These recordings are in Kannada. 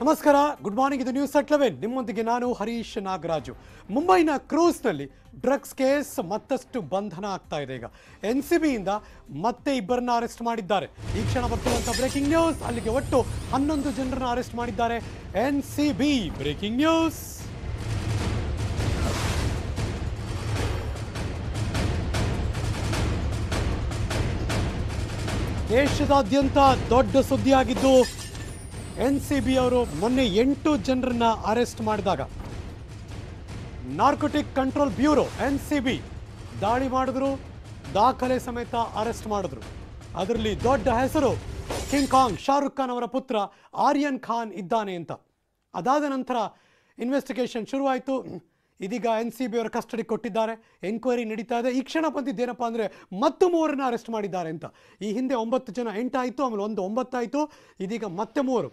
ನಮಸ್ಕಾರ ಗುಡ್ ಮಾರ್ನಿಂಗ್ ಇದು ನ್ಯೂಸ್ ಅಟ್ ಲೆವೆನ್ ನಿಮ್ಮೊಂದಿಗೆ ನಾನು ಹರೀಶ್ ನಾಗರಾಜು ಮುಂಬೈನ ಕ್ರೂಸ್ನಲ್ಲಿ ಡ್ರಗ್ಸ್ ಕೇಸ್ ಮತ್ತಷ್ಟು ಬಂಧನ ಆಗ್ತಾ ಇದೆ ಈಗ ಎನ್ ಸಿ ಬಿಯಿಂದ ಮತ್ತೆ ಇಬ್ಬರನ್ನ ಅರೆಸ್ಟ್ ಮಾಡಿದ್ದಾರೆ ಈ ಕ್ಷಣ ಬರ್ತಿರುವಂತಹ ಬ್ರೇಕಿಂಗ್ ನ್ಯೂಸ್ ಅಲ್ಲಿಗೆ ಒಟ್ಟು ಹನ್ನೊಂದು ಜನರನ್ನು ಅರೆಸ್ಟ್ ಮಾಡಿದ್ದಾರೆ N C B breaking news ದೇಶದಾದ್ಯಂತ ದೊಡ್ಡ ಸುದ್ದಿಯಾಗಿದ್ದು ಎನ್ ಸಿ ಬಿ ಅವರು ಮೊನ್ನೆ ಎಂಟು ಜನರನ್ನ ಅರೆಸ್ಟ್ ಮಾಡಿದಾಗ narcotic control bureau N C B ದಾಳಿ ಮಾಡಿದ್ರು ದಾಖಲೆ ಸಮೇತ ಅರೆಸ್ಟ್ ಮಾಡಿದ್ರು ಅದರಲ್ಲಿ ದೊಡ್ಡ ಹೆಸರು ಕಿಂಗ್ ಕಾಂಗ್ ಶಾರುಖ್ ಖಾನ್ ಅವರ ಪುತ್ರ ಆರ್ಯನ್ ಖಾನ್ ಇದ್ದಾನೆ ಅಂತ ಅದಾದ ನಂತರ ಇನ್ವೆಸ್ಟಿಗೇಷನ್ ಶುರುವಾಯಿತು ಇದೀಗ ಎನ್ ಸಿ ಬಿ ಅವರ ಕಸ್ಟಡಿ ಕೊಟ್ಟಿದ್ದಾರೆ ಎನ್ಕ್ವೈರಿ ನಡೀತಾ ಇದೆ ಈ ಕ್ಷಣ ಬಂದಿದ್ದೇನಪ್ಪ ಅಂದರೆ ಮತ್ತೆ ಮೂವರನ್ನ ಅರೆಸ್ಟ್ ಮಾಡಿದ್ದಾರೆ ಅಂತ ಈ ಹಿಂದೆ ಒಂಬತ್ತು ಜನ ಎಂಟಾಯಿತು ಆಮೇಲೆ ಒಂದು ಒಂಬತ್ತಾಯಿತು ಇದೀಗ ಮತ್ತೆ ಮೂವರು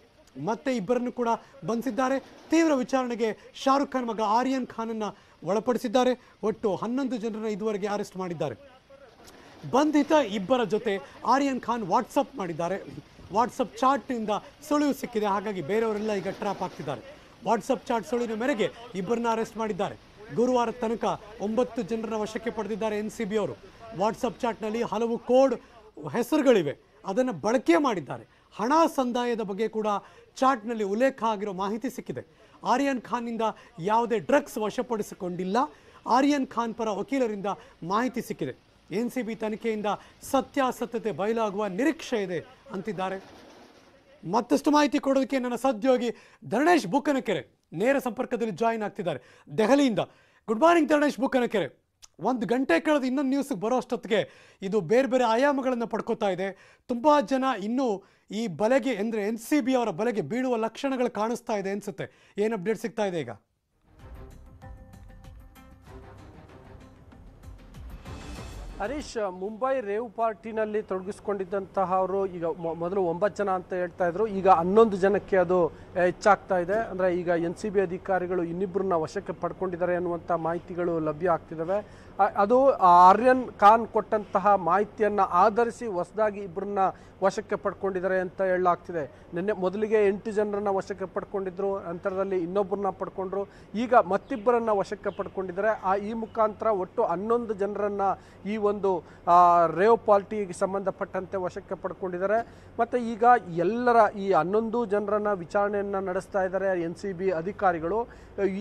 ಮತ್ತೆ ಇಬ್ಬರನ್ನು ಕೂಡ ಬಂಧಿಸಿದ್ದಾರೆ ತೀವ್ರ ವಿಚಾರಣೆಗೆ ಶಾರುಖ್ ಖಾನ್ ಮಗ ಆರ್ಯನ್ ಖಾನ್ ಖಾನನ್ನು ಒಳಪಡಿಸಿದ್ದಾರೆ ಒಟ್ಟು ಹನ್ನೊಂದು ಜನರನ್ನು ಇದುವರೆಗೆ ಅರೆಸ್ಟ್ ಮಾಡಿದ್ದಾರೆ ಬಂಧಿತ ಇಬ್ಬರ ಜೊತೆ ಆರ್ಯನ್ ಖಾನ್ ವಾಟ್ಸಪ್ ಮಾಡಿದ್ದಾರೆ ವಾಟ್ಸಪ್ ಚಾಟ್ನಿಂದ ಸುಳಿವು ಸಿಕ್ಕಿದೆ ಹಾಗಾಗಿ ಬೇರೆಯವರೆಲ್ಲ ಈಗ ಟ್ರಾಪ್ ಆಗ್ತಿದ್ದಾರೆ ವಾಟ್ಸಪ್ ಚಾಟ್ ಸುಳಿನ ಮೇರೆಗೆ ಇಬ್ಬರನ್ನ ಅರೆಸ್ಟ್ ಮಾಡಿದ್ದಾರೆ ಗುರುವಾರ ತನಕ ಒಂಬತ್ತು ಜನರನ್ನ ವಶಕ್ಕೆ ಪಡೆದಿದ್ದಾರೆ ಎನ್ ಸಿ ಬಿ ಅವರು ವಾಟ್ಸಪ್ ಚಾಟ್ನಲ್ಲಿ ಹಲವು ಕೋಡ್ ಹೆಸರುಗಳಿವೆ ಅದನ್ನು ಬಳಕೆ ಮಾಡಿದ್ದಾರೆ ಹಣ ಸಂದಾಯದ ಬಗ್ಗೆ ಕೂಡ ಚಾಟ್ನಲ್ಲಿ ಉಲ್ಲೇಖ ಆಗಿರೋ ಮಾಹಿತಿ ಸಿಕ್ಕಿದೆ ಆರ್ಯನ್ ಖಾನ್ನಿಂದ ಯಾವುದೇ ಡ್ರಗ್ಸ್ ವಶಪಡಿಸಿಕೊಂಡಿಲ್ಲ ಆರ್ಯನ್ ಖಾನ್ ಪರ ವಕೀಲರಿಂದ ಮಾಹಿತಿ ಸಿಕ್ಕಿದೆ ಎನ್ ಸಿ ಬಿ ತನಿಖೆಯಿಂದ ಸತ್ಯಾಸತ್ಯತೆ ಬಯಲಾಗುವ ನಿರೀಕ್ಷೆ ಇದೆ ಅಂತಿದ್ದಾರೆ ಮತ್ತಷ್ಟು ಮಾಹಿತಿ ಕೊಡೋದಕ್ಕೆ ನನ್ನ ಸದ್ಯೋಗಿ ಧರಣೇಶ್ ಬುಕ್ಕನಕೆರೆ ನೇರ ಸಂಪರ್ಕದಲ್ಲಿ ಜಾಯಿನ್ ಆಗ್ತಿದ್ದಾರೆ ದೆಹಲಿಯಿಂದ ಗುಡ್ ಮಾರ್ನಿಂಗ್ ಧರಣೇಶ್ ಬುಕ್ಕನಕೆರೆ ಒಂದು ಗಂಟೆ ಕಳೆದು ಇನ್ನೊಂದು ನ್ಯೂಸ್ಗೆ ಬರೋ ಅಷ್ಟೊತ್ತಿಗೆ ಇದು ಬೇರೆ ಬೇರೆ ಆಯಾಮಗಳನ್ನು ಪಡ್ಕೋತಾ ಇದೆ ತುಂಬ ಜನ ಇನ್ನೂ ಈ ಬಲೆಗೆ ಅಂದರೆ ಎನ್ ಸಿ ಬಿ ಅವರ ಬಲೆಗೆ ಬೀಳುವ ಲಕ್ಷಣಗಳು ಕಾಣಿಸ್ತಾ ಇದೆ ಅನಿಸುತ್ತೆ ಏನು ಅಪ್ಡೇಟ್ ಸಿಗ್ತಾ ಇದೆ ಈಗ ಹರೀಶ್ ಮುಂಬೈ ರೇವ್ ಪಾರ್ಟಿನಲ್ಲಿ ತೊಡಗಿಸ್ಕೊಂಡಿದ್ದಂತಹ ಅವರು ಈಗ ಮೊದಲು ಒಂಬತ್ತು ಜನ ಅಂತ ಹೇಳ್ತಾ ಇದ್ರು ಈಗ ಹನ್ನೊಂದು ಜನಕ್ಕೆ ಅದು ಹೆಚ್ಚಾಗ್ತಾ ಇದೆ ಅಂದರೆ ಈಗ ಎನ್ ಸಿ ಬಿ ಅಧಿಕಾರಿಗಳು ಇನ್ನಿಬ್ಬರನ್ನ ವಶಕ್ಕೆ ಪಡ್ಕೊಂಡಿದ್ದಾರೆ ಅನ್ನುವಂಥ ಮಾಹಿತಿಗಳು ಲಭ್ಯ ಆಗ್ತಿದ್ದಾವೆ ಅದು ಆರ್ಯನ್ ಖಾನ್ ಕೊಟ್ಟಂತಹ ಮಾಹಿತಿಯನ್ನು ಆಧರಿಸಿ ಹೊಸದಾಗಿ ಇಬ್ಬರನ್ನ ವಶಕ್ಕೆ ಪಡ್ಕೊಂಡಿದ್ದಾರೆ ಅಂತ ಹೇಳಲಾಗ್ತಿದೆ ನಿನ್ನೆ ಮೊದಲಿಗೆ ಎಂಟು ಜನರನ್ನ ವಶಕ್ಕೆ ಪಡ್ಕೊಂಡಿದ್ರು ನಂತರದಲ್ಲಿ ಇನ್ನೊಬ್ಬರನ್ನ ಪಡ್ಕೊಂಡ್ರು ಈಗ ಮತ್ತಿಬ್ಬರನ್ನ ವಶಕ್ಕೆ ಪಡ್ಕೊಂಡಿದ್ದಾರೆ ಆ ಈ ಮುಖಾಂತರ ಒಟ್ಟು ಹನ್ನೊಂದು ಜನರನ್ನ ಈ ಒಂದು ರೇವ್ ಪಾರ್ಟಿಗೆ ಸಂಬಂಧಪಟ್ಟಂತೆ ವಶಕ್ಕೆ ಪಡ್ಕೊಂಡಿದ್ದಾರೆ ಮತ್ತು ಈಗ ಎಲ್ಲರ ಈ ಹನ್ನೊಂದು ಜನರನ್ನ ವಿಚಾರಣೆಯನ್ನು ನಡೆಸ್ತಾ ಇದ್ದಾರೆ ಎನ್ ಸಿ ಬಿ ಅಧಿಕಾರಿಗಳು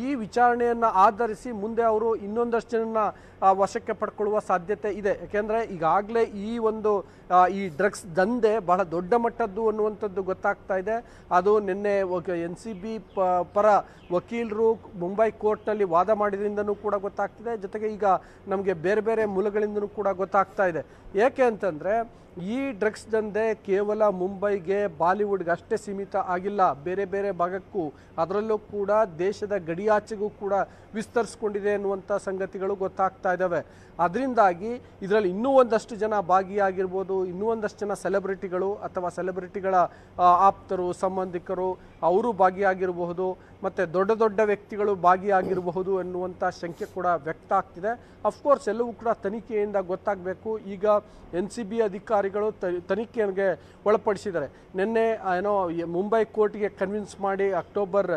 ಈ ವಿಚಾರಣೆಯನ್ನು ಆಧರಿಸಿ ಮುಂದೆ ಅವರು ಇನ್ನೊಂದಷ್ಟು ಜನನ ವಶಕ್ಕೆ ಪಡ್ಕೊಳ್ಳುವ ಸಾಧ್ಯತೆ ಇದೆ ಯಾಕೆಂದರೆ ಈಗಾಗಲೇ ಈ ಒಂದು ಈ ಡ್ರಗ್ಸ್ ದಂಧೆ ಬಹಳ ದೊಡ್ಡ ಮಟ್ಟದ್ದು ಅನ್ನುವಂಥದ್ದು ಗೊತ್ತಾಗ್ತಾ ಇದೆ ಅದು ನಿನ್ನೆ ಎನ್ ಸಿ ಬಿ ಪರ ವಕೀಲರು ಮುಂಬೈ ಕೋರ್ಟ್ನಲ್ಲಿ ವಾದ ಮಾಡಿದ್ರಿಂದನೂ ಕೂಡ ಗೊತ್ತಾಗ್ತಿದೆ ಜೊತೆಗೆ ಈಗ ನಮಗೆ ಬೇರೆ ಬೇರೆ ಮೂಲಗಳಿಂದನೂ ಕೂಡ ಗೊತ್ತಾಗ್ತಾ ಇದೆ ಏಕೆ ಅಂತಂದರೆ ಈ ಡ್ರಗ್ಸ್ ದಂಧೆ ಕೇವಲ ಮುಂಬೈಗೆ ಬಾಲಿವುಡ್ಗೆ ಅಷ್ಟೇ ಸೀಮಿತ ಆಗಿಲ್ಲ ಬೇರೆ ಬೇರೆ ಭಾಗಕ್ಕೂ ಅದರಲ್ಲೂ ಕೂಡ ದೇಶದ ಗಡಿಯಾಚೆಗೂ ಕೂಡ ವಿಸ್ತರಿಸ್ಕೊಂಡಿದೆ ಎನ್ನುವಂಥ ಸಂಗತಿಗಳು ಗೊತ್ತಾಗ್ತಾ ಇದ್ದಾವೆ ಅದರಿಂದಾಗಿ ಇದರಲ್ಲಿ ಇನ್ನೂ ಒಂದಷ್ಟು ಜನ ಭಾಗಿಯಾಗಿರ್ಬೋದು ಇನ್ನೂ ಒಂದಷ್ಟು ಜನ ಸೆಲೆಬ್ರಿಟಿಗಳು ಅಥವಾ ಸೆಲೆಬ್ರಿಟಿಗಳ ಆಪ್ತರು ಸಂಬಂಧಿಕರು ಅವರು ಭಾಗಿಯಾಗಿರಬಹುದು ಮತ್ತು ದೊಡ್ಡ ದೊಡ್ಡ ವ್ಯಕ್ತಿಗಳು ಭಾಗಿಯಾಗಿರಬಹುದು ಎನ್ನುವಂಥ ಶಂಕೆ ಕೂಡ ವ್ಯಕ್ತ ಆಗ್ತಿದೆ ಅಫ್ಕೋರ್ಸ್ ಎಲ್ಲವೂ ಕೂಡ ತನಿಖೆಯಿಂದ ಗೊತ್ತಾಗಬೇಕು ಈಗ ಎನ್ ಸಿ ಬಿ ಅಧಿಕಾರಿಗಳು ತನಿಖೆಗೆ ಒಳಪಡಿಸಿದ್ದಾರೆ ನಿನ್ನೆ ಏನೋ ಮುಂಬೈ ಕೋರ್ಟ್ಗೆ ಕನ್ವಿನ್ಸ್ ಮಾಡಿ ಅಕ್ಟೋಬರ್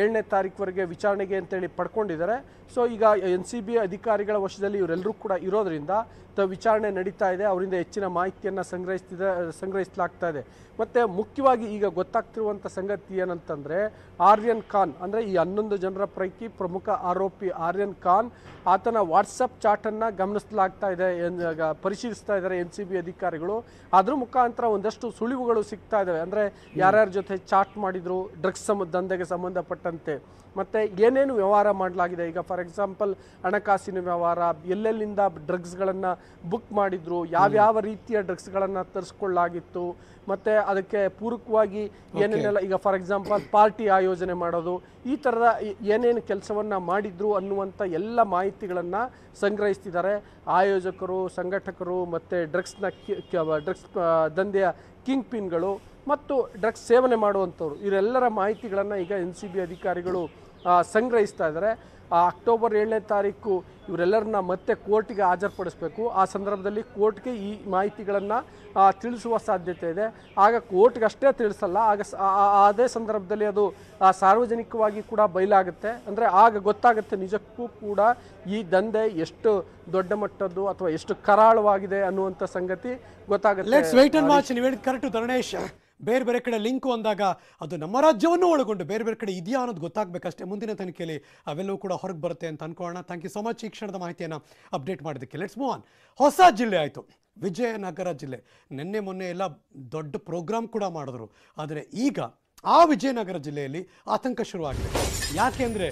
ಏಳನೇ ತಾರೀಕುವರೆಗೆ ವಿಚಾರಣೆಗೆ ಅಂತೇಳಿ ಪಡ್ಕೊಂಡಿದ್ದಾರೆ ಸೊ ಈಗ ಎನ್ ಸಿ ಬಿ ಅಧಿಕಾರಿಗಳ ವಶದಲ್ಲಿ ಇವರೆಲ್ಲ ಎಲ್ಲರೂ ಕೂಡ ಇರೋದರಿಂದ ವಿಚಾರಣೆ ನಡೀತಾ ಇದೆ ಅವರಿಂದ ಹೆಚ್ಚಿನ ಮಾಹಿತಿಯನ್ನು ಸಂಗ್ರಹಿಸ್ತಿದೆ ಸಂಗ್ರಹಿಸಲಾಗ್ತಾ ಇದೆ ಮತ್ತು ಮುಖ್ಯವಾಗಿ ಈಗ ಗೊತ್ತಾಗ್ತಿರುವಂಥ ಸಂಗತಿ ಏನಂತಂದರೆ ಆರ್ಯನ್ ಖಾನ್ ಅಂದರೆ ಈ ಹನ್ನೊಂದು ಜನರ ಪೈಕಿ ಪ್ರಮುಖ ಆರೋಪಿ ಆರ್ಯನ್ ಖಾನ್ ಆತನ ವಾಟ್ಸಪ್ ಚಾಟನ್ನು ಗಮನಿಸಲಾಗ್ತಾ ಇದೆ ಪರಿಶೀಲಿಸ್ತಾ ಇದ್ದಾರೆ ಎನ್ ಸಿ ಬಿ ಅಧಿಕಾರಿಗಳು ಅದ್ರ ಮುಖಾಂತರ ಒಂದಷ್ಟು ಸುಳಿವುಗಳು ಸಿಗ್ತಾ ಇದ್ದಾವೆ ಅಂದರೆ ಯಾರ್ಯಾರ ಜೊತೆ ಚಾಟ್ ಮಾಡಿದರು ಡ್ರಗ್ಸ್ ದಂಧೆಗೆ ಸಂಬಂಧಪಟ್ಟಂತೆ ಮತ್ತು ಏನೇನು ವ್ಯವಹಾರ ಮಾಡಲಾಗಿದೆ ಈಗ ಫಾರ್ ಎಕ್ಸಾಂಪಲ್ ಹಣಕಾಸಿನ ವ್ಯವಹಾರ ಎಲ್ಲೆಲ್ಲಿಂದ ಡ್ರಗ್ಸ್ಗಳನ್ನು ಬುಕ್ ಮಾಡಿದ್ರು ಯಾವ್ಯಾವ ರೀತಿಯ ಡ್ರಗ್ಸ್ಗಳನ್ನು ತರಿಸ್ಕೊಳ್ಳಾಗಿತ್ತು ಮತ್ತು ಅದಕ್ಕೆ ಪೂರಕವಾಗಿ ಏನೇನೆಲ್ಲ ಈಗ ಫಾರ್ ಎಕ್ಸಾಂಪಲ್ ಪಾರ್ಟಿ ಆಯೋಜನೆ ಮಾಡೋದು ಈ ಥರದ ಏನೇನು ಕೆಲಸವನ್ನು ಮಾಡಿದ್ರು ಅನ್ನುವಂಥ ಎಲ್ಲ ಮಾಹಿತಿಗಳನ್ನು ಸಂಗ್ರಹಿಸ್ತಿದ್ದಾರೆ ಆಯೋಜಕರು ಸಂಘಟಕರು ಮತ್ತು ಡ್ರಗ್ಸ್ನ ಡ್ರಗ್ಸ್ ದಂಧೆಯ ಕಿಂಗ್ ಪಿನ್ಗಳು ಮತ್ತು ಡ್ರಗ್ಸ್ ಸೇವನೆ ಮಾಡುವಂಥವ್ರು ಇವರೆಲ್ಲರ ಮಾಹಿತಿಗಳನ್ನು ಈಗ ಎನ್ ಸಿ ಬಿ ಅಧಿಕಾರಿಗಳು ಸಂಗ್ರಹಿಸ್ತಾ ಇದ್ದಾರೆ ಅಕ್ಟೋಬರ್ ಏಳನೇ ತಾರೀಕು ಇವರೆಲ್ಲರನ್ನ ಮತ್ತೆ ಕೋರ್ಟ್ಗೆ ಹಾಜರುಪಡಿಸಬೇಕು ಆ ಸಂದರ್ಭದಲ್ಲಿ ಕೋರ್ಟ್ಗೆ ಈ ಮಾಹಿತಿಗಳನ್ನು ತಿಳಿಸುವ ಸಾಧ್ಯತೆ ಇದೆ ಆಗ ಕೋರ್ಟ್ಗೆ ಅಷ್ಟೇ ತಿಳಿಸಲ್ಲ ಆಗ ಅದೇ ಸಂದರ್ಭದಲ್ಲಿ ಅದು ಸಾರ್ವಜನಿಕವಾಗಿ ಕೂಡ ಬಯಲಾಗುತ್ತೆ ಅಂದರೆ ಆಗ ಗೊತ್ತಾಗುತ್ತೆ ನಿಜಕ್ಕೂ ಕೂಡ ಈ ದಂಧೆ ಎಷ್ಟು ದೊಡ್ಡ ಮಟ್ಟದ್ದು ಅಥವಾ ಎಷ್ಟು ಕರಾಳವಾಗಿದೆ ಅನ್ನುವಂಥ ಸಂಗತಿ ಗೊತ್ತಾಗುತ್ತೆ ಬೇರೆ ಬೇರೆ ಕಡೆ ಲಿಂಕು ಅಂದಾಗ ಅದು ನಮ್ಮ ರಾಜ್ಯವನ್ನು ಒಳಗೊಂಡು ಬೇರೆ ಬೇರೆ ಕಡೆ ಇದೆಯಾ ಅನ್ನೋದು ಗೊತ್ತಾಗಬೇಕಷ್ಟೇ ಮುಂದಿನ ತನಿಖೆಯಲ್ಲಿ ಅವೆಲ್ಲವೂ ಕೂಡ ಹೊರಗೆ ಬರುತ್ತೆ ಅಂತ ಅನ್ಕೋಣ ಥ್ಯಾಂಕ್ ಯು ಸೊ ಮಚ್ ಈ ಕ್ಷಣದ ಮಾಹಿತಿಯನ್ನು ಅಪ್ಡೇಟ್ ಮಾಡೋದಕ್ಕೆ ಲೆಟ್ಸ್ ಮೂವ್ ಆನ್ ಹೊಸ ಜಿಲ್ಲೆ ಆಯಿತು ವಿಜಯನಗರ ಜಿಲ್ಲೆ ನಿನ್ನೆ ಮೊನ್ನೆ ಎಲ್ಲ ದೊಡ್ಡ ಪ್ರೋಗ್ರಾಮ್ ಕೂಡ ಮಾಡಿದ್ರು ಆದರೆ ಈಗ ಆ ವಿಜಯನಗರ ಜಿಲ್ಲೆಯಲ್ಲಿ ಆತಂಕ ಶುರುವಾಗಿದೆ ಯಾಕೆಂದರೆ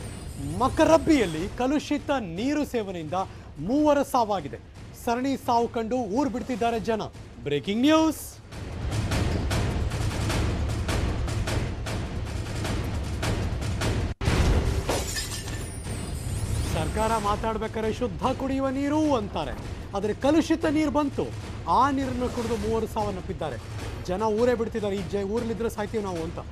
ಮಕರಬ್ಬಿಯಲ್ಲಿ ಕಲುಷಿತ ನೀರು ಸೇವನೆಯಿಂದ ಮೂವರ ಸಾವಾಗಿದೆ ಸರಣಿ ಸಾವು ಕಂಡು ಊರು ಬಿಡ್ತಿದ್ದಾರೆ ಜನ ಬ್ರೇಕಿಂಗ್ ನ್ಯೂಸ್ ಸರ್ಕಾರ ಮಾತಾಡ್ಬೇಕಾದ್ರೆ ಶುದ್ಧ ಕುಡಿಯುವ ನೀರು ಅಂತಾರೆ ಆದರೆ ಕಲುಷಿತ ನೀರು ಬಂತು ಆ ನೀರನ್ನು ಕುಡಿದು ಮೂವರು ಸಾವನ್ನಪ್ಪಿದ್ದಾರೆ ಜನ ಊರೇ ಬಿಡ್ತಿದ್ದಾರೆ ಈ ಜ ಊರಲ್ಲಿದ್ದರೆ ಸಾಯ್ತೀವಿ ನಾವು ಅಂತ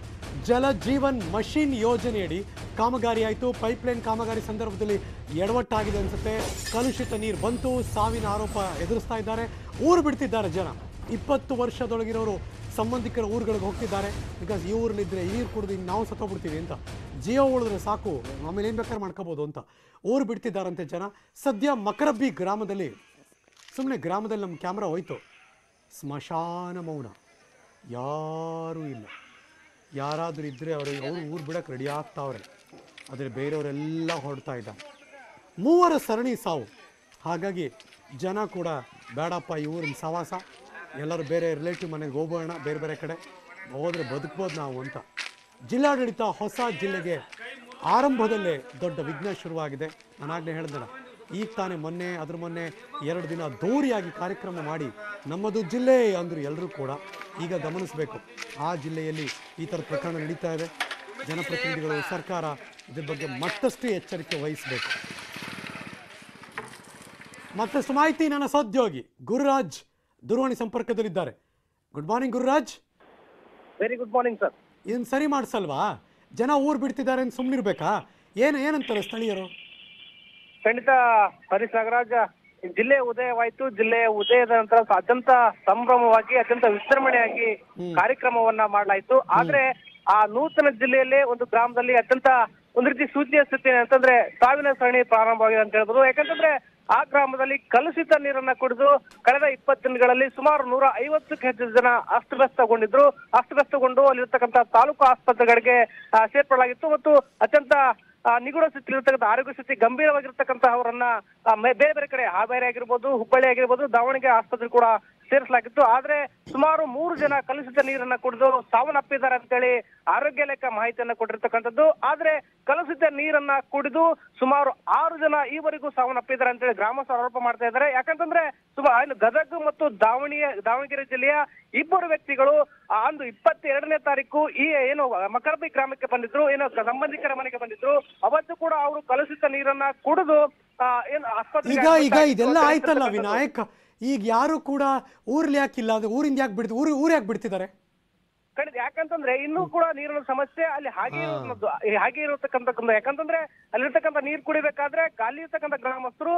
ಜಲ ಜೀವನ್ ಮಷಿನ್ ಯೋಜನೆಯಡಿ ಕಾಮಗಾರಿ ಆಯಿತು ಪೈಪ್ಲೈನ್ ಕಾಮಗಾರಿ ಸಂದರ್ಭದಲ್ಲಿ ಎಡವಟ್ಟಾಗಿದೆ ಅನಿಸುತ್ತೆ ಕಲುಷಿತ ನೀರು ಬಂತು ಸಾವಿನ ಆರೋಪ ಎದುರಿಸ್ತಾ ಇದ್ದಾರೆ ಊರು ಬಿಡ್ತಿದ್ದಾರೆ ಜನ ಇಪ್ಪತ್ತು ವರ್ಷದೊಳಗಿರೋರು ಸಂಬಂಧಿಕರ ಊರುಗಳಿಗೆ ಹೋಗ್ತಿದ್ದಾರೆ ಬಿಕಾಸ್ ಈ ಊರಲ್ಲಿದ್ದರೆ ಈ ನೀರು ಕುಡಿದು ನಾವು ಸತ್ತೋಗ್ಬಿಡ್ತೀವಿ ಅಂತ ಜೀವ ಉಳಿದ್ರೆ ಸಾಕು ಆಮೇಲೆ ಏನು ಬೇಕಾದ್ರೆ ಮಾಡ್ಕೋಬೋದು ಅಂತ ಊರು ಬಿಡ್ತಿದ್ದಾರಂತೆ ಜನ ಸದ್ಯ ಮಕರಬ್ಬಿ ಗ್ರಾಮದಲ್ಲಿ ಸುಮ್ಮನೆ ಗ್ರಾಮದಲ್ಲಿ ನಮ್ಮ ಕ್ಯಾಮ್ರಾ ಹೋಯ್ತು ಸ್ಮಶಾನ ಮೌನ ಯಾರೂ ಇಲ್ಲ ಯಾರಾದರೂ ಇದ್ದರೆ ಅವರು ಅವರು ಊರು ಬಿಡೋಕ್ಕೆ ರೆಡಿ ಆಗ್ತಾವ್ರೆ ಆದರೆ ಬೇರೆಯವರೆಲ್ಲ ಹೊಡ್ತಾ ಇದ್ದ ಮೂವರ ಸರಣಿ ಸಾವು ಹಾಗಾಗಿ ಜನ ಕೂಡ ಬೇಡಪ್ಪ ಈ ಊರಿನ ಸವಾಸ ಎಲ್ಲರೂ ಬೇರೆ ರಿಲೇಟಿವ್ ಮನೆಗೆ ಹೋಗೋಣ ಬೇರೆ ಬೇರೆ ಕಡೆ ಹೋದರೆ ಬದುಕ್ಬೋದು ನಾವು ಅಂತ ಜಿಲ್ಲಾಡಳಿತ ಹೊಸ ಜಿಲ್ಲೆಗೆ ಆರಂಭದಲ್ಲೇ ದೊಡ್ಡ ವಿಘ್ನ ಶುರುವಾಗಿದೆ ನಾನು ಆಗಲೇ ಹೇಳಿದಣ ಈಗ ತಾನೇ ಮೊನ್ನೆ ಅದ್ರ ಮೊನ್ನೆ ಎರಡು ದಿನ ದೂರಿಯಾಗಿ ಕಾರ್ಯಕ್ರಮ ಮಾಡಿ ನಮ್ಮದು ಜಿಲ್ಲೆ ಅಂದರು ಎಲ್ಲರೂ ಕೂಡ ಈಗ ಗಮನಿಸಬೇಕು ಆ ಜಿಲ್ಲೆಯಲ್ಲಿ ಈ ಥರ ಪ್ರಕರಣ ನಡೀತಾ ಇದೆ ಜನಪ್ರತಿನಿಧಿಗಳು ಸರ್ಕಾರ ಇದ್ರ ಬಗ್ಗೆ ಮತ್ತಷ್ಟು ಎಚ್ಚರಿಕೆ ವಹಿಸಬೇಕು ಮತ್ತಷ್ಟು ಮಾಹಿತಿ ನನ್ನ ಸಹೋದ್ಯೋಗಿ ಗುರುರಾಜ್ ದೂರವಾಣಿ ಸಂಪರ್ಕದಲ್ಲಿದ್ದಾರೆ good morning Gururaj very good morning sir ಇದನ್ನ ಸರಿ ಮಾಡಿಸಲ್ವಾ ಜನ ಊರು ಬಿಡ್ತಿದ್ದಾರೆ ಅಂತ ಸುಮ್ಮನಿರ್ಬೇಕಾ ಏನು ಏನಂತಾರೆ ಸ್ಥಳೀಯರು ಖಂಡಿತ ಹರೀಶ್ ನಾಗರಾಜ್ ಜಿಲ್ಲೆ ಉದಯವಾಯ್ತು ಜಿಲ್ಲೆ ಉದಯದ ನಂತರ ಅತ್ಯಂತ ಸಂಭ್ರಮವಾಗಿ ಅತ್ಯಂತ ವಿಸ್ತರಣೆಯಾಗಿ ಕಾರ್ಯಕ್ರಮವನ್ನ ಮಾಡಲಾಯ್ತು ಆದ್ರೆ ಆ ನೂತನ ಜಿಲ್ಲೆಯಲ್ಲೇ ಒಂದು ಗ್ರಾಮದಲ್ಲಿ ಅತ್ಯಂತ ಒಂದ್ ರೀತಿ ಸೂಚನೆಯ ಸ್ಥಿತಿ ಅಂತಂದ್ರೆ ಸಾವಿನ ಸರಣಿ ಪ್ರಾರಂಭವಾಗಿದೆ ಅಂತ ಹೇಳ್ಬೋದು ಯಾಕಂತಂದ್ರೆ ಆ ಗ್ರಾಮದಲ್ಲಿ ಕಲುಷಿತ ನೀರನ್ನ ಕುಡಿದು ಕಳೆದ ಇಪ್ಪತ್ತು ದಿನಗಳಲ್ಲಿ ಸುಮಾರು ನೂರ ಐವತ್ತಕ್ಕೆ ಹೆಚ್ಚು ಜನ ಅಸ್ತವ್ಯಸ್ತಗೊಂಡಿದ್ರು ಅಸ್ತವ್ಯಸ್ತಗೊಂಡು ಅಲ್ಲಿರ್ತಕ್ಕಂಥ ತಾಲೂಕು ಆಸ್ಪತ್ರೆಗಳಿಗೆ ಸೇರ್ಪಡಲಾಗಿತ್ತು ಮತ್ತು ಅತ್ಯಂತ ನಿಗೂಢ ಸ್ಥಿತಿ ಸ್ಥಿತಿಲಿರ್ತಕ್ಕಂಥ ಆರೋಗ್ಯ ಸ್ಥಿತಿ ಗಂಭೀರವಾಗಿರ್ತಕ್ಕಂಥ ಅವರನ್ನ ಬೇರೆ ಬೇರೆ ಕಡೆ ಹಾವೇರಿ ಆಗಿರ್ಬೋದು ಹುಬ್ಬಳ್ಳಿ ಆಗಿರ್ಬೋದು ದಾವಣಗೆರೆ ಆಸ್ಪತ್ರೆ ಕೂಡ ಸೇರಿಸಲಾಗಿತ್ತು ಆದ್ರೆ ಸುಮಾರು ಮೂರು ಜನ ಕಲುಷಿತ ನೀರನ್ನ ಕುಡಿದು ಸಾವನ್ನಪ್ಪಿದ್ದಾರೆ ಅಂತೇಳಿ ಆರೋಗ್ಯ ಲೆಕ್ಕ ಮಾಹಿತಿಯನ್ನ ಕೊಟ್ಟಿರ್ತಕ್ಕಂಥದ್ದು ಆದ್ರೆ ಕಲುಷಿತ ನೀರನ್ನ ಕುಡಿದು ಸುಮಾರು ಆರು ಜನ ಈವರೆಗೂ ಸಾವನ್ನಪ್ಪಿದ್ದಾರೆ ಅಂತೇಳಿ ಗ್ರಾಮಸ್ಥರು ಆರೋಪ ಮಾಡ್ತಾ ಇದ್ದಾರೆ ಯಾಕಂತಂದ್ರೆ ಸುಮಾರು ಗದಗ ಮತ್ತು ದಾವಣಿಯ ದಾವಣಗೆರೆ ಜಿಲ್ಲೆಯ ಇಬ್ಬರು ವ್ಯಕ್ತಿಗಳು ಅಂದು ಇಪ್ಪತ್ತೆರಡನೇ ತಾರೀಕು ಈ ಏನು ಮಕರಬಿ ಗ್ರಾಮಕ್ಕೆ ಬಂದಿದ್ರು ಏನು ಸಂಬಂಧಿಕರ ಮನೆಗೆ ಬಂದಿದ್ರು ಅವತ್ತು ಕೂಡ ಅವರು ಕಲುಷಿತ ನೀರನ್ನ ಕುಡಿದು ಏನು ಆಸ್ಪತ್ರೆ ಈಗ ಈಗ ಇದೆಲ್ಲ ಆಯ್ತಲ್ಲ ವಿನಾಯಕ ಈಗ ಯಾರು ಕೂಡ ಊರಲ್ಲಿ ಯಾಕಿಲ್ಲ ಅಂದ್ರೆ ಊರಿಂದ ಯಾಕೆ ಬಿಡ್ತು ಊರು ಊರು ಯಾಕೆ ಬಿಡ್ತಿದ್ದಾರೆ ಖಂಡಿತ ಯಾಕಂತಂದ್ರೆ ಇನ್ನೂ ಕೂಡ ನೀರಿನ ಸಮಸ್ಯೆ ಅಲ್ಲಿ ಹಾಗೆ ಇರೋದು ಹಾಗೆ ಇರತಕ್ಕಂಥ ಯಾಕಂತಂದ್ರೆ ಅಲ್ಲಿರ್ತಕ್ಕಂಥ ನೀರು ಕುಡಿಬೇಕಾದ್ರೆ ಖಾಲಿ ಇರ್ತಕ್ಕಂಥ ಗ್ರಾಮಸ್ಥರು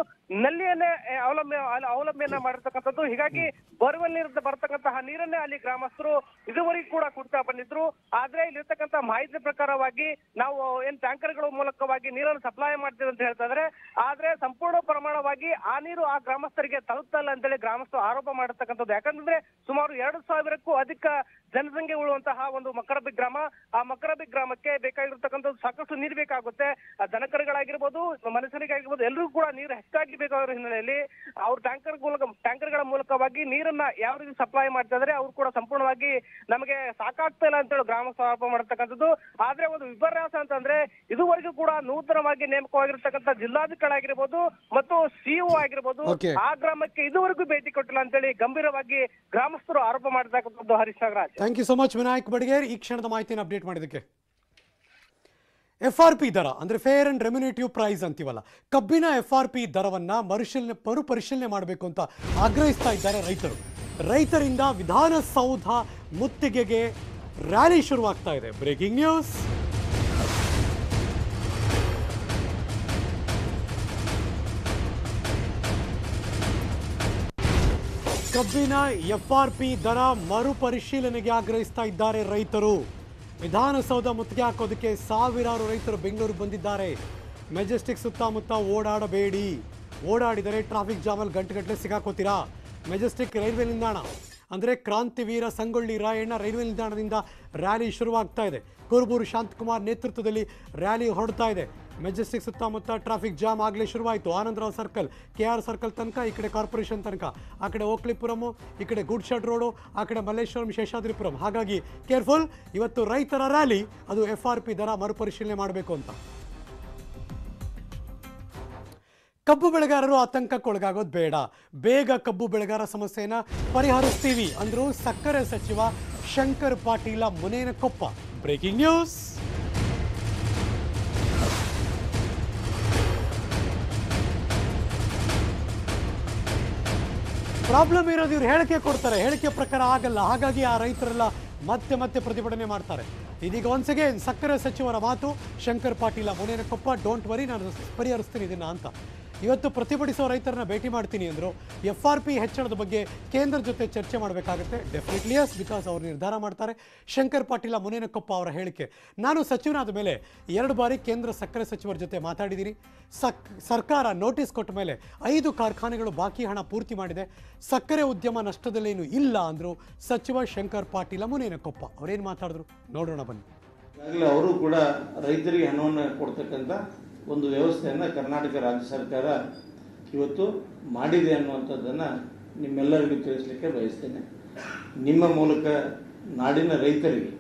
ನಲ್ಲಿಯನ್ನೇ ಅವಲಂಬ ಅವಲಂಬನೆ ಮಾಡಿರ್ತಕ್ಕಂಥದ್ದು ಹೀಗಾಗಿ ಬರುವಲ್ಲಿ ಬರತಕ್ಕಂತಹ ಬರ್ತಕ್ಕಂತಹ ನೀರನ್ನೇ ಅಲ್ಲಿ ಗ್ರಾಮಸ್ಥರು ಇದುವರೆಗೂ ಕೂಡ ಕುಡ್ತಾ ಬಂದಿದ್ರು ಆದ್ರೆ ಇಲ್ಲಿರ್ತಕ್ಕಂಥ ಮಾಹಿತಿ ಪ್ರಕಾರವಾಗಿ ನಾವು ಏನ್ ಟ್ಯಾಂಕರ್ಗಳ ಮೂಲಕವಾಗಿ ನೀರನ್ನು ಸಪ್ಲೈ ಮಾಡ್ತೀವಿ ಅಂತ ಹೇಳ್ತಾ ಆದ್ರೆ ಸಂಪೂರ್ಣ ಪ್ರಮಾಣವಾಗಿ ಆ ನೀರು ಆ ಗ್ರಾಮಸ್ಥರಿಗೆ ತಲುಪ್ತಲ್ಲ ಅಂತೇಳಿ ಗ್ರಾಮಸ್ಥರು ಆರೋಪ ಮಾಡಿರ್ತಕ್ಕಂಥದ್ದು ಯಾಕಂತಂದ್ರೆ ಸುಮಾರು ಎರಡು ಸಾವಿರಕ್ಕೂ ಅಧಿಕ ಜನಸಂಖ್ಯೆ ಉಳುವಂತಹ ಒಂದು ಮಕರಬಿ ಗ್ರಾಮ ಆ ಮಕರಬಿ ಗ್ರಾಮಕ್ಕೆ ಬೇಕಾಗಿರ್ತಕ್ಕಂಥದ್ದು ಸಾಕಷ್ಟು ನೀರು ಬೇಕಾಗುತ್ತೆ ಮನುಷ್ಯನಿಗೆ ಆಗಿರ್ಬೋದು ಎಲ್ರಿಗೂ ಕೂಡ ನೀರು ಹೆಚ್ಚಾಗಿ ಬೇಕಾದ ಹಿನ್ನೆಲೆಯಲ್ಲಿ ಅವ್ರ ಟ್ಯಾಂಕರ್ ಮೂಲಕ ಟ್ಯಾಂಕರ್ಗಳ ಮೂಲಕವಾಗಿ ನೀರನ್ನ ಯಾವ ರೀತಿ ಸಪ್ಲೈ ಮಾಡ್ತಾ ಇದ್ರೆ ಅವ್ರು ಕೂಡ ಸಂಪೂರ್ಣವಾಗಿ ನಮಗೆ ಸಾಕಾಗ್ತಾ ಇಲ್ಲ ಅಂತೇಳಿ ಗ್ರಾಮ ಸಮಾಪ ಮಾಡತಕ್ಕಂಥದ್ದು ಆದ್ರೆ ಒಂದು ವಿಪರ್ಯಾಸ ಅಂತಂದ್ರೆ ಇದುವರೆಗೂ ಕೂಡ ನೂತನವಾಗಿ ನೇಮಕವಾಗಿರ್ತಕ್ಕಂಥ e ಆಗಿರ್ಬೋದು ಮತ್ತು ಸಿಇಒ ಆಗಿರ್ಬೋದು ಆ ಗ್ರಾಮಕ್ಕೆ ಇದುವರೆಗೂ ಭೇಟಿ ಕೊಟ್ಟಿಲ್ಲ ಅಂತೇಳಿ ಗಂಭೀರವಾಗಿ ಗ್ರಾಮಸ್ಥರು ಆರೋಪ ಮಾಡ್ತಕ್ಕಂಥದ್ದು Harish Nagaraj thank you so much much Vinayak ಈ ಕ್ಷಣದ ಮಾಹಿತಿಯನ್ನು ಅಪ್ಡೇಟ್ ಮಾಡಿದ್ದಕ್ಕೆ ಎಫ್ ಆರ್ ಪಿ ದರ ಅಂದ್ರೆ ಫೇರ್ ಅಂಡ್ ರೆಮ್ಯುನೇಟಿವ್ ಪ್ರೈಸ್ ಅಂತೀವಲ್ಲ ಕಬ್ಬಿನ ಎಫ್ ಆರ್ ಪಿ ದರವನ್ನು ಮರುಶೀಲನೆ ಮರುಪರಿಶೀಲನೆ ಮಾಡಬೇಕು ಅಂತ ಆಗ್ರಹಿಸ್ತಾ ಇದ್ದಾರೆ ರೈತರು ರೈತರಿಂದ ವಿಧಾನಸೌಧ ಮುತ್ತಿಗೆಗೆ ರ್ಯಾಲಿ ಶುರುವಾಗ್ತಾ ಇದೆ ಬ್ರೇಕಿಂಗ್ ನ್ಯೂಸ್ ಕಬ್ಬಿನ ಪಿ ದರ ಮರುಪರಿಶೀಲನೆಗೆ ಆಗ್ರಹಿಸ್ತಾ ಇದ್ದಾರೆ ರೈತರು ವಿಧಾನಸೌಧ ಮುತ್ತಿಗೆ ಹಾಕೋದಕ್ಕೆ ಸಾವಿರಾರು ರೈತರು ಬೆಂಗಳೂರು ಬಂದಿದ್ದಾರೆ ಮೆಜೆಸ್ಟಿಕ್ ಸುತ್ತಮುತ್ತ ಓಡಾಡಬೇಡಿ ಓಡಾಡಿದರೆ ಟ್ರಾಫಿಕ್ ಜಾಮಲ್ಲಿ ಗಂಟಲೆ ಸಿಗಾಕೋತೀರಾ ಮೆಜೆಸ್ಟಿಕ್ ರೈಲ್ವೆ ನಿಲ್ದಾಣ ಅಂದರೆ ಕ್ರಾಂತಿವೀರ ಸಂಗೊಳ್ಳಿ ರಾಯಣ್ಣ ರೈಲ್ವೆ ನಿಲ್ದಾಣದಿಂದ ರ್ಯಾಲಿ ಶುರುವಾಗ್ತಾ ಇದೆ ಕುರುಬೂರು ಶಾಂತಕುಮಾರ್ ನೇತೃತ್ವದಲ್ಲಿ ರ್ಯಾಲಿ ಹೊರಡ್ತಾ ಇದೆ ಮೆಜೆಸ್ಟಿಕ್ ಸುತ್ತಮುತ್ತ ಟ್ರಾಫಿಕ್ ಜಾಮ್ ಆಗಲೇ ಶುರುವಾಯಿತು Anandrao circle K R circle ತನಕ ಈ ಕಡೆ ಕಾರ್ಪೊರೇಷನ್ ತನಕ ಆ ಕಡೆ ಓಕ್ಲಿಪುರಮು ಈ ಕಡೆ ಗುಡ್ ರೋಡು ಆ ಕಡೆ ಮಲ್ಲೇಶ್ವರಂ ಶೇಷಾದ್ರಿಪುರಂ ಹಾಗಾಗಿ ಕೇರ್ಫುಲ್ ಇವತ್ತು ರೈತರ ರ್ಯಾಲಿ ಅದು ಎಫ್ ಆರ್ ಪಿ ದರ ಮರುಪರಿಶೀಲನೆ ಮಾಡಬೇಕು ಅಂತ ಕಬ್ಬು ಬೆಳೆಗಾರರು ಆತಂಕಕ್ಕೊಳಗಾಗೋದು ಬೇಡ ಬೇಗ ಕಬ್ಬು ಬೆಳೆಗಾರ ಸಮಸ್ಯೆನ ಪರಿಹರಿಸ್ತೀವಿ ಅಂದರು ಸಕ್ಕರೆ ಸಚಿವ Shankar Patil Munenakoppa breaking news problem ಇರೋದು ಇವ್ರು ಹೇಳಿಕೆ ಕೊಡ್ತಾರೆ ಹೇಳಿಕೆ ಪ್ರಕಾರ ಆಗಲ್ಲ ಹಾಗಾಗಿ ಆ ರೈತರೆಲ್ಲ ಮತ್ತೆ ಮತ್ತೆ ಪ್ರತಿಭಟನೆ ಮಾಡ್ತಾರೆ ಇದೀಗ ಒನ್ಸ್ ಅಗೇನ್ ಸಕ್ಕರೆ ಸಚಿವರ ಮಾತು ಶಂಕರ್ ಪಾಟೀಲ ಮುನೇನಕೊಪ್ಪ ಡೋಂಟ್ ವರಿ ನಾನು ಪರಿಹರಿಸ್ತೀನಿ ಇದನ್ನ ಅಂತ ಇವತ್ತು ಪ್ರತಿಭಟಿಸೋ ರೈತರನ್ನ ಭೇಟಿ ಮಾಡ್ತೀನಿ ಅಂದರು ಎಫ್ ಆರ್ ಪಿ ಹೆಚ್ಚಳದ ಬಗ್ಗೆ ಕೇಂದ್ರ ಜೊತೆ ಚರ್ಚೆ ಮಾಡಬೇಕಾಗುತ್ತೆ ಡೆಫಿನೆಟ್ಲಿ ಎಸ್ ಬಿಕಾಸ್ ಅವರು ನಿರ್ಧಾರ ಮಾಡ್ತಾರೆ ಶಂಕರ್ ಪಾಟೀಲ ಮುನೇನಕೊಪ್ಪ ಅವರ ಹೇಳಿಕೆ ನಾನು ಸಚಿವನಾದ ಮೇಲೆ ಎರಡು ಬಾರಿ ಕೇಂದ್ರ ಸಕ್ಕರೆ ಸಚಿವರ ಜೊತೆ ಮಾತಾಡಿದ್ದೀನಿ ಸಕ್ ಸರ್ಕಾರ ನೋಟಿಸ್ ಕೊಟ್ಟ ಮೇಲೆ ಐದು ಕಾರ್ಖಾನೆಗಳು ಬಾಕಿ ಹಣ ಪೂರ್ತಿ ಮಾಡಿದೆ ಸಕ್ಕರೆ ಉದ್ಯಮ ನಷ್ಟದಲ್ಲೇನು ಇಲ್ಲ ಅಂದರು ಸಚಿವ ಶಂಕರ್ ಪಾಟೀಲ ಮುನೇನಕೊಪ್ಪ ಅವರೇನು ಮಾತಾಡಿದ್ರು ನೋಡೋಣ ಬನ್ನಿ ಅವರು ಕೂಡ ರೈತರಿಗೆ ಹಣವನ್ನು ಕೊಡ್ತಕ್ಕಂಥ ಒಂದು ವ್ಯವಸ್ಥೆಯನ್ನು ಕರ್ನಾಟಕ ರಾಜ್ಯ ಸರ್ಕಾರ ಇವತ್ತು ಮಾಡಿದೆ ಅನ್ನುವಂಥದ್ದನ್ನು ನಿಮ್ಮೆಲ್ಲರಿಗೂ ತಿಳಿಸಲಿಕ್ಕೆ ಬಯಸ್ತೇನೆ ನಿಮ್ಮ ಮೂಲಕ ನಾಡಿನ ರೈತರಿಗೆ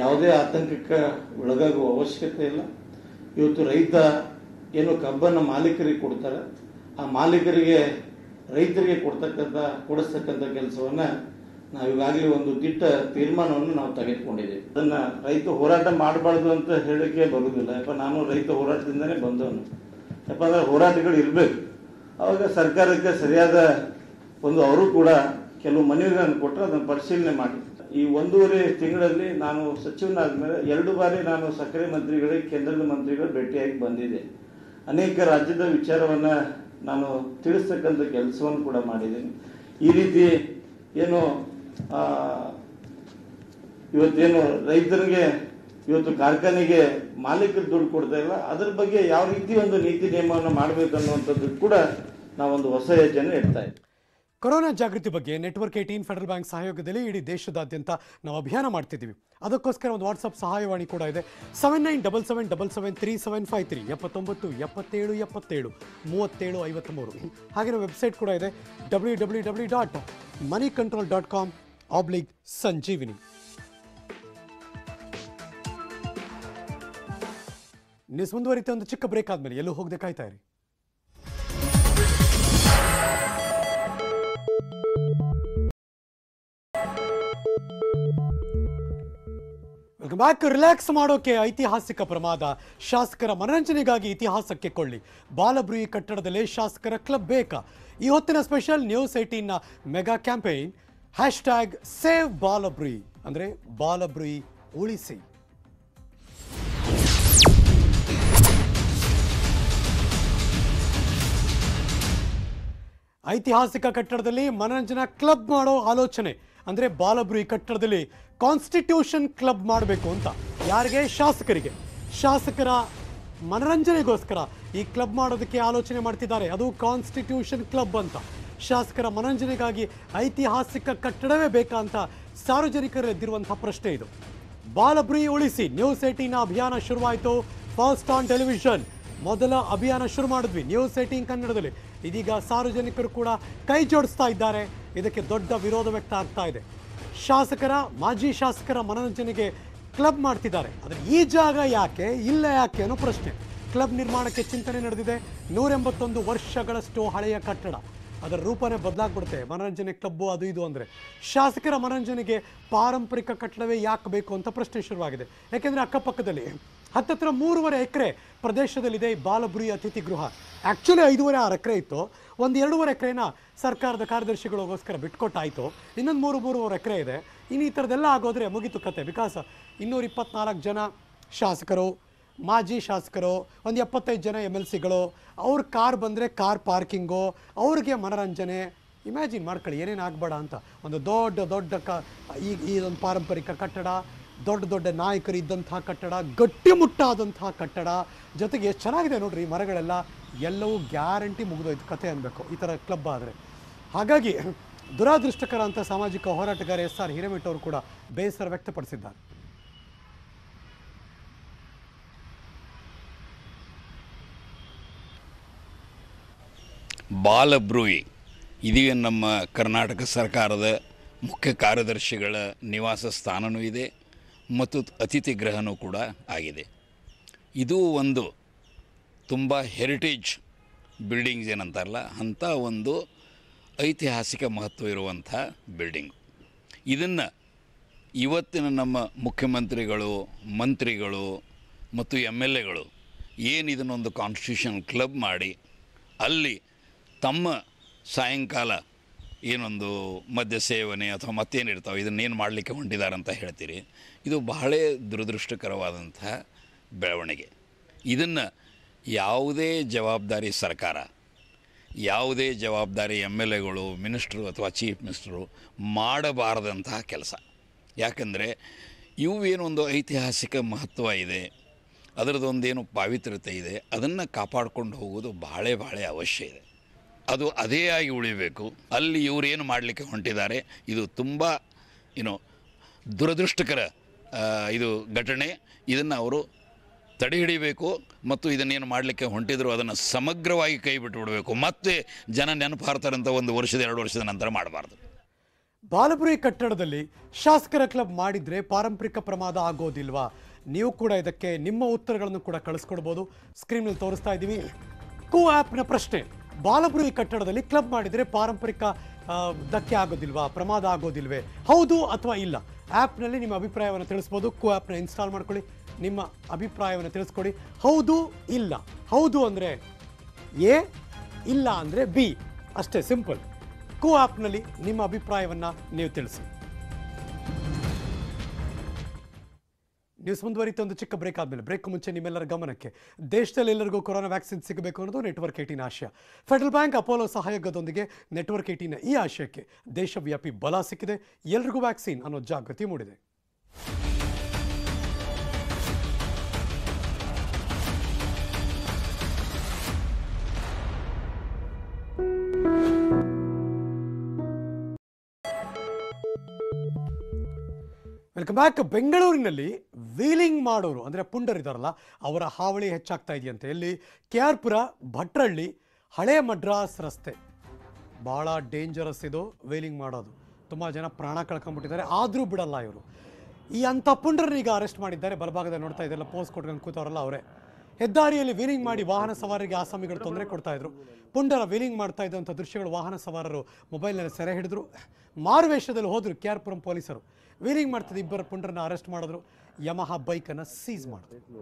ಯಾವುದೇ ಆತಂಕಕ್ಕೆ ಒಳಗಾಗುವ ಅವಶ್ಯಕತೆ ಇಲ್ಲ ಇವತ್ತು ರೈತ ಏನು ಕಬ್ಬನ್ನು ಮಾಲೀಕರಿಗೆ ಕೊಡ್ತಾರೆ ಆ ಮಾಲೀಕರಿಗೆ ರೈತರಿಗೆ ಕೊಡ್ತಕ್ಕಂಥ ಕೊಡಿಸ್ತಕ್ಕಂಥ ಕೆಲಸವನ್ನು ನಾವು ಈಗಾಗಲೇ ಒಂದು ದಿಟ್ಟ ತೀರ್ಮಾನವನ್ನು ನಾವು ತೆಗೆದುಕೊಂಡಿದ್ದೇವೆ ಅದನ್ನು ರೈತ ಹೋರಾಟ ಮಾಡಬಾರ್ದು ಅಂತ ಹೇಳೋಕ್ಕೆ ಬರುವುದಿಲ್ಲ ಯಾಕಂದ್ರೆ ನಾನು ರೈತ ಹೋರಾಟದಿಂದಲೇ ಬಂದವನು ಯಾಕಂದರೆ ಹೋರಾಟಗಳು ಇರಬೇಕು ಅವಾಗ ಸರ್ಕಾರಕ್ಕೆ ಸರಿಯಾದ ಒಂದು ಅವರು ಕೂಡ ಕೆಲವು ಮನವಿಗಳನ್ನು ಕೊಟ್ಟರೆ ಅದನ್ನು ಪರಿಶೀಲನೆ ಮಾಡಿ ಈ ಒಂದೂವರೆ ತಿಂಗಳಲ್ಲಿ ನಾನು ಸಚಿವನಾದ ಮೇಲೆ ಎರಡು ಬಾರಿ ನಾನು ಸಕ್ಕರೆ ಮಂತ್ರಿಗಳಿಗೆ ಕೇಂದ್ರದ ಮಂತ್ರಿಗಳು ಭೇಟಿಯಾಗಿ ಬಂದಿದೆ ಅನೇಕ ರಾಜ್ಯದ ವಿಚಾರವನ್ನು ನಾನು ತಿಳಿಸ್ತಕ್ಕಂಥ ಕೆಲಸವನ್ನು ಕೂಡ ಮಾಡಿದ್ದೀನಿ ಈ ರೀತಿ ಏನು ಇವತ್ತೇನು ರೈತರಿಗೆ ಇವತ್ತು ಕಾರ್ಖಾನೆಗೆ ಮಾಲೀಕರು ದುಡ್ಡು ಕೊಡ್ತಾ ಇಲ್ಲ ಅದ್ರ ಬಗ್ಗೆ ಯಾವ ರೀತಿ ಒಂದು ನೀತಿ ನಿಯಮವನ್ನು ಮಾಡಬೇಕು ಅನ್ನುವಂಥದ್ದು ಕೂಡ ನಾವೊಂದು ಹೊಸ ಯೋಜನೆ ಇಡ್ತಾ ಇದ್ದೀವಿ ಕೊರೋನಾ ಜಾಗೃತಿ ಬಗ್ಗೆ ನೆಟ್ವರ್ಕ್ ಏಟೀನ್ ಫೆಡರಲ್ ಬ್ಯಾಂಕ್ ಸಹಯೋಗದಲ್ಲಿ ಇಡೀ ದೇಶದಾದ್ಯಂತ ನಾವು ಅಭಿಯಾನ ಮಾಡ್ತಿದ್ದೀವಿ ಅದಕ್ಕೋಸ್ಕರ ಒಂದು ವಾಟ್ಸಪ್ ಸಹಾಯವಾಣಿ ಕೂಡ ಇದೆ seven nine double seven double seven three seven five three ಎಪ್ಪತ್ತೊಂಬತ್ತು ಎಪ್ಪತ್ತೇಳು ಎಪ್ಪತ್ತೇಳು ಮೂವತ್ತೇಳು ಐವತ್ತ್ಮೂರು ಹಾಗೆಯೇ ವೆಬ್ಸೈಟ್ ಕೂಡ ಇದೆ W W W dot money control dot com ಆಬ್ಲಿಗ್ ಸಂಜೀವಿನಿ ನ್ಯೂಸ್ ಮುಂದುವರಿತ ಒಂದು ಚಿಕ್ಕ ಬ್ರೇಕ್ ಆದಮೇಲೆ ಎಲ್ಲೂ ಹೋಗದೆ ಕಾಯ್ತಾ ಇರಿ ಬ್ಯಾಕ್ ರಿಲ್ಯಾಕ್ಸ್ ಮಾಡೋಕೆ ಐತಿಹಾಸಿಕ ಪ್ರಮಾದ ಶಾಸಕರ ಮನರಂಜನೆಗಾಗಿ ಇತಿಹಾಸಕ್ಕೆ ಕೊಳ್ಳಿ ಬಾಲಬ್ರೂಯಿ ಕಟ್ಟಡದಲ್ಲಿ ಶಾಸಕರ ಕ್ಲಬ್ ಬೇಕಾ ಈ ಹೊತ್ತಿನ ಸ್ಪೆಷಲ್ ನ್ಯೂಸ್ ನ mega campaign hashtag save Balabrooie ಅಂದರೆ ಬಾಲಬ್ರಿ ಉಳಿಸಿ ಐತಿಹಾಸಿಕ ಕಟ್ಟಡದಲ್ಲಿ ಮನರಂಜನಾ ಕ್ಲಬ್ ಮಾಡೋ ಆಲೋಚನೆ ಅಂದರೆ ಬಾಲಬ್ರಿ ಕಟ್ಟಡದಲ್ಲಿ ಕಾನ್ಸ್ಟಿಟ್ಯೂಷನ್ ಕ್ಲಬ್ ಮಾಡಬೇಕು ಅಂತ ಯಾರಿಗೆ ಶಾಸಕರಿಗೆ ಶಾಸಕರ ಮನರಂಜನೆಗೋಸ್ಕರ ಈ ಕ್ಲಬ್ ಮಾಡೋದಕ್ಕೆ ಆಲೋಚನೆ ಮಾಡ್ತಿದ್ದಾರೆ ಅದು ಕಾನ್ಸ್ಟಿಟ್ಯೂಷನ್ ಕ್ಲಬ್ ಅಂತ ಶಾಸಕರ ಮನರಂಜನೆಗಾಗಿ ಐತಿಹಾಸಿಕ ಕಟ್ಟಡವೇ ಬೇಕಾ ಅಂತ ಎದ್ದಿರುವಂತಹ ಪ್ರಶ್ನೆ ಇದು ಬಾಲಬ್ರಿ ಉಳಿಸಿ ನ್ಯೂಸ್ ಏಟೀನ್ ಅಭಿಯಾನ ಶುರುವಾಯಿತು ಫಸ್ಟ್ ಆನ್ ಟೆಲಿವಿಷನ್ ಮೊದಲ ಅಭಿಯಾನ ಶುರು ಮಾಡಿದ್ವಿ ನ್ಯೂಸ್ ಏಟೀನ್ ಕನ್ನಡದಲ್ಲಿ ಇದೀಗ ಸಾರ್ವಜನಿಕರು ಕೂಡ ಕೈ ಜೋಡಿಸ್ತಾ ಇದ್ದಾರೆ ಇದಕ್ಕೆ ದೊಡ್ಡ ವಿರೋಧ ವ್ಯಕ್ತ ಆಗ್ತಾ ಇದೆ ಶಾಸಕರ ಮಾಜಿ ಶಾಸಕರ ಮನೋರಂಜನೆಗೆ ಕ್ಲಬ್ ಮಾಡ್ತಿದ್ದಾರೆ ಆದರೆ ಈ ಜಾಗ ಯಾಕೆ ಇಲ್ಲ ಯಾಕೆ ಅನ್ನೋ ಪ್ರಶ್ನೆ ಕ್ಲಬ್ ನಿರ್ಮಾಣಕ್ಕೆ ಚಿಂತನೆ ನಡೆದಿದೆ ನೂರೆಂಬತ್ತೊಂದು ವರ್ಷಗಳಷ್ಟು ಹಳೆಯ ಕಟ್ಟಡ ಅದರ ರೂಪನೇ ಬದಲಾಗ್ಬಿಡುತ್ತೆ ಮನೋರಂಜನೆ ಕ್ಲಬ್ಬು ಅದು ಇದು ಅಂದರೆ ಶಾಸಕರ ಮನೋರಂಜನೆಗೆ ಪಾರಂಪರಿಕ ಕಟ್ಟಡವೇ ಯಾಕೆ ಬೇಕು ಅಂತ ಪ್ರಶ್ನೆ ಶುರುವಾಗಿದೆ ಯಾಕೆಂದರೆ ಅಕ್ಕಪಕ್ಕದಲ್ಲಿ ಹತ್ತತ್ರ ಮೂರುವರೆ ಎಕರೆ ಪ್ರದೇಶದಲ್ಲಿದೆ ಈ ಬಾಲಬುರಿ ಅತಿಥಿ ಗೃಹ ಆ್ಯಕ್ಚುಲಿ ಐದೂವರೆ ಆರು ಎಕರೆ ಇತ್ತು ಒಂದು ಎರಡೂವರೆ ಎಕರೆನ ಸರ್ಕಾರದ ಕಾರ್ಯದರ್ಶಿಗಳಿಗೋಸ್ಕರ ಬಿಟ್ಕೊಟ್ಟಾಯಿತು ಇನ್ನೊಂದು ಮೂರು ಮೂರುವರೆ ಎಕರೆ ಇದೆ ಇನ್ನು ಈ ಥರದ್ದೆಲ್ಲ ಆಗೋದ್ರೆ ಮುಗಿತು ಕತೆ ಬಿಕಾಸ್ ಇನ್ನೂರ ಇಪ್ಪತ್ನಾಲ್ಕು ಜನ ಶಾಸಕರು ಮಾಜಿ ಶಾಸಕರು ಒಂದು ಎಪ್ಪತ್ತೈದು ಜನ ಎಮ್ ಎಲ್ ಸಿಗಳು ಅವ್ರ ಕಾರ್ ಬಂದರೆ ಕಾರ್ ಪಾರ್ಕಿಂಗು ಅವ್ರಿಗೆ ಮನೋರಂಜನೆ ಇಮ್ಯಾಜಿನ್ ಮಾಡ್ಕೊಳ್ಳಿ ಏನೇನು ಆಗಬೇಡ ಅಂತ ಒಂದು ದೊಡ್ಡ ದೊಡ್ಡ ಕ ಈಗ ಈ ಒಂದು ಪಾರಂಪರಿಕ ಕಟ್ಟಡ ದೊಡ್ಡ ದೊಡ್ಡ ನಾಯಕರು ಇದ್ದಂಥ ಕಟ್ಟಡ ಮುಟ್ಟಾದಂಥ ಕಟ್ಟಡ ಜೊತೆಗೆ ಎಷ್ಟು ಚೆನ್ನಾಗಿದೆ ನೋಡಿರಿ ಮರಗಳೆಲ್ಲ ಎಲ್ಲವೂ ಗ್ಯಾರಂಟಿ ಮುಗಿದೋಯ್ತು ಕತೆ ಅನ್ನಬೇಕು ಈ ಥರ ಕ್ಲಬ್ ಆದರೆ ಹಾಗಾಗಿ ದುರಾದೃಷ್ಟಕರ ಅಂತ ಸಾಮಾಜಿಕ ಹೋರಾಟಗಾರ ಎಸ್ ಆರ್ ಹಿರೇಮಠ ಅವರು ಕೂಡ ಬೇಸರ ವ್ಯಕ್ತಪಡಿಸಿದ್ದಾರೆ ಬಾಲಬ್ರೂಯಿ ಇದೀಗ ನಮ್ಮ ಕರ್ನಾಟಕ ಸರ್ಕಾರದ ಮುಖ್ಯ ಕಾರ್ಯದರ್ಶಿಗಳ ನಿವಾಸ ಸ್ಥಾನವೂ ಇದೆ ಮತ್ತು ಅತಿಥಿ ಗೃಹನೂ ಕೂಡ ಆಗಿದೆ ಇದು ಒಂದು ತುಂಬ ಹೆರಿಟೇಜ್ ಬಿಲ್ಡಿಂಗ್ಸ್ ಏನಂತಾರಲ್ಲ ಅಂಥ ಒಂದು ಐತಿಹಾಸಿಕ ಮಹತ್ವ ಇರುವಂಥ ಬಿಲ್ಡಿಂಗ್ ಇದನ್ನು ಇವತ್ತಿನ ನಮ್ಮ ಮುಖ್ಯಮಂತ್ರಿಗಳು ಮಂತ್ರಿಗಳು ಮತ್ತು ಎಮ್ ಎಲ್ ಎಗಳು ಏನು ಇದನ್ನೊಂದು ಕಾನ್ಸ್ಟಿಟ್ಯೂಷನ್ ಕ್ಲಬ್ ಮಾಡಿ ಅಲ್ಲಿ ತಮ್ಮ ಸಾಯಂಕಾಲ ಏನೊಂದು ಮದ್ಯ ಸೇವನೆ ಅಥವಾ ಮತ್ತೇನಿರ್ತಾವೆ ಇದನ್ನೇನು ಮಾಡಲಿಕ್ಕೆ ಹೊಂಟಿದ್ದಾರೆ ಅಂತ ಹೇಳ್ತೀರಿ ಇದು ಬಹಳ ದುರದೃಷ್ಟಕರವಾದಂತಹ ಬೆಳವಣಿಗೆ ಇದನ್ನು ಯಾವುದೇ ಜವಾಬ್ದಾರಿ ಸರ್ಕಾರ ಯಾವುದೇ ಜವಾಬ್ದಾರಿ ಎಮ್ ಎಲ್ ಎಗಳು ಮಿನಿಸ್ಟ್ರು ಅಥವಾ ಚೀಫ್ ಮಿನಿಸ್ಟ್ರು ಮಾಡಬಾರದಂತಹ ಕೆಲಸ ಯಾಕಂದರೆ ಇವು ಏನೊಂದು ಐತಿಹಾಸಿಕ ಮಹತ್ವ ಇದೆ ಅದರದ್ದೊಂದೇನು ಪಾವಿತ್ರ್ಯತೆ ಇದೆ ಅದನ್ನು ಕಾಪಾಡಿಕೊಂಡು ಹೋಗೋದು ಭಾಳ ಭಾಳ ಅವಶ್ಯ ಇದೆ ಅದು ಅದೇ ಆಗಿ ಉಳಿಬೇಕು ಅಲ್ಲಿ ಇವರೇನು ಮಾಡಲಿಕ್ಕೆ ಹೊಂಟಿದ್ದಾರೆ ಇದು ತುಂಬ ಏನು ದುರದೃಷ್ಟಕರ ಇದು ಘಟನೆ ಇದನ್ನು ಅವರು ತಡೆ ಹಿಡಿಬೇಕು ಮತ್ತು ಇದನ್ನೇನು ಮಾಡಲಿಕ್ಕೆ ಹೊಂಟಿದ್ರು ಅದನ್ನು ಸಮಗ್ರವಾಗಿ ಕೈ ಬಿಟ್ಟು ಬಿಡಬೇಕು ಮತ್ತೆ ಜನ ನೆನಪಾರ್ತಾರಂತ ಒಂದು ವರ್ಷದ ಎರಡು ವರ್ಷದ ನಂತರ ಮಾಡಬಾರ್ದು ಬಾಲಪುರಿ ಕಟ್ಟಡದಲ್ಲಿ ಶಾಸಕರ ಕ್ಲಬ್ ಮಾಡಿದರೆ ಪಾರಂಪರಿಕ ಪ್ರಮಾದ ಆಗೋದಿಲ್ವಾ ನೀವು ಕೂಡ ಇದಕ್ಕೆ ನಿಮ್ಮ ಉತ್ತರಗಳನ್ನು ಕೂಡ ಕಳಿಸ್ಕೊಡ್ಬೋದು ಸ್ಕ್ರೀನಲ್ಲಿ ತೋರಿಸ್ತಾ ಇದ್ದೀವಿ ಕೂ ಆ್ಯಪ್ನ ಪ್ರಶ್ನೆ ಬಾಲಬ್ರು ಕಟ್ಟಡದಲ್ಲಿ ಕ್ಲಬ್ ಮಾಡಿದರೆ ಪಾರಂಪರಿಕ ಧಕ್ಕೆ ಆಗೋದಿಲ್ವಾ ಪ್ರಮಾದ ಆಗೋದಿಲ್ವೇ ಹೌದು ಅಥವಾ ಇಲ್ಲ ಆ್ಯಪ್ನಲ್ಲಿ ನಿಮ್ಮ ಅಭಿಪ್ರಾಯವನ್ನು ತಿಳಿಸ್ಬೋದು ಕೋ ಆ್ಯಪ್ನ ಇನ್ಸ್ಟಾಲ್ ಮಾಡ್ಕೊಳ್ಳಿ ನಿಮ್ಮ ಅಭಿಪ್ರಾಯವನ್ನು ತಿಳಿಸ್ಕೊಡಿ ಹೌದು ಇಲ್ಲ ಹೌದು ಅಂದರೆ ಎ ಇಲ್ಲ ಅಂದರೆ ಬಿ ಅಷ್ಟೇ ಸಿಂಪಲ್ ಕೋ ಆ್ಯಪ್ನಲ್ಲಿ ನಿಮ್ಮ ಅಭಿಪ್ರಾಯವನ್ನು ನೀವು ತಿಳಿಸಿ ನ್ಯೂಸ್ ಮುಂದುವರಿತು ಒಂದು ಚಿಕ್ಕ ಬ್ರೇಕ್ ಆದಮೇಲೆ ಬ್ರೇಕ್ ಮುಂಚೆ ನಿಮ್ಮೆಲ್ಲರ ಗಮನಕ್ಕೆ ದೇಶದಲ್ಲಿ ಎಲ್ಲರಿಗೂ ಕೊರೋನಾ ವ್ಯಾಕ್ಸಿನ್ ಸಿಗಬೇಕು ಅನ್ನೋದು ನೆಟ್ವರ್ಕ್ ಏಟಿನ ಆಶಯ ಫೆಡರಲ್ ಬ್ಯಾಂಕ್ ಅಪೋಲೋ ಸಹಯೋಗದೊಂದಿಗೆ ನೆಟ್ವರ್ಕ್ ಏಟಿನ ಈ ಆಶಯಕ್ಕೆ ದೇಶವ್ಯಾಪಿ ಬಲ ಸಿಕ್ಕಿದೆ ಎಲ್ರಿಗೂ ವ್ಯಾಕ್ಸಿನ್ ಅನ್ನೋ ಜಾಗೃತಿ ಮೂಡಿದೆ ವೆಲ್ಕಮ್ ಬ್ಯಾಕ್ ಬೆಂಗಳೂರಿನಲ್ಲಿ ವೀಲಿಂಗ್ ಮಾಡೋರು ಅಂದರೆ ಪುಂಡರಿದಾರಲ್ಲ ಅವರ ಹಾವಳಿ ಹೆಚ್ಚಾಗ್ತಾ ಇದೆಯಂತೆ ಇಲ್ಲಿ ಕೆ ಆರ್ ಪುರ ಭಟ್ರಳ್ಳಿ ಹಳೆ ಮಡ್ರಾಸ್ ರಸ್ತೆ ಭಾಳ ಡೇಂಜರಸ್ ಇದು ವೀಲಿಂಗ್ ಮಾಡೋದು ತುಂಬ ಜನ ಪ್ರಾಣ ಕಳ್ಕೊಂಡ್ಬಿಟ್ಟಿದ್ದಾರೆ ಆದರೂ ಬಿಡಲ್ಲ ಇವರು ಈ ಅಂಥ ಈಗ ಅರೆಸ್ಟ್ ಮಾಡಿದ್ದಾರೆ ಬಲಭಾಗದಲ್ಲಿ ನೋಡ್ತಾ ಇದ್ದಾರೆ ಪೋಸ್ಟ್ ಕೊಟ್ಕೊಂಡು ಕೂತವರಲ್ಲ ಅವರೇ ಹೆದ್ದಾರಿಯಲ್ಲಿ ವೀಲಿಂಗ್ ಮಾಡಿ ವಾಹನ ಸವಾರರಿಗೆ ಆಸಾಮಿಗಳು ತೊಂದರೆ ಕೊಡ್ತಾ ಇದ್ರು ಪುಂಡರ ವೀಲಿಂಗ್ ಮಾಡ್ತಾ ಇದ್ದಂಥ ದೃಶ್ಯಗಳು ವಾಹನ ಸವಾರರು ಮೊಬೈಲ್ನಲ್ಲಿ ಸೆರೆ ಹಿಡಿದ್ರು ಮಾರುವೇಷದಲ್ಲಿ ಹೋದರು ಕೆ ಆರ್ ಪುರಂ ಪೊಲೀಸರು ವೀಲಿಂಗ್ ಮಾಡ್ತಿದ್ದ ಇಬ್ಬರು ಪುಂಡ್ರನ್ನ ಅರೆಸ್ಟ್ ಮಾಡಿದ್ರು ಯಮಹ ಬೈಕನ್ನು ಸೀಸ್ ಮಾಡಿದ್ರು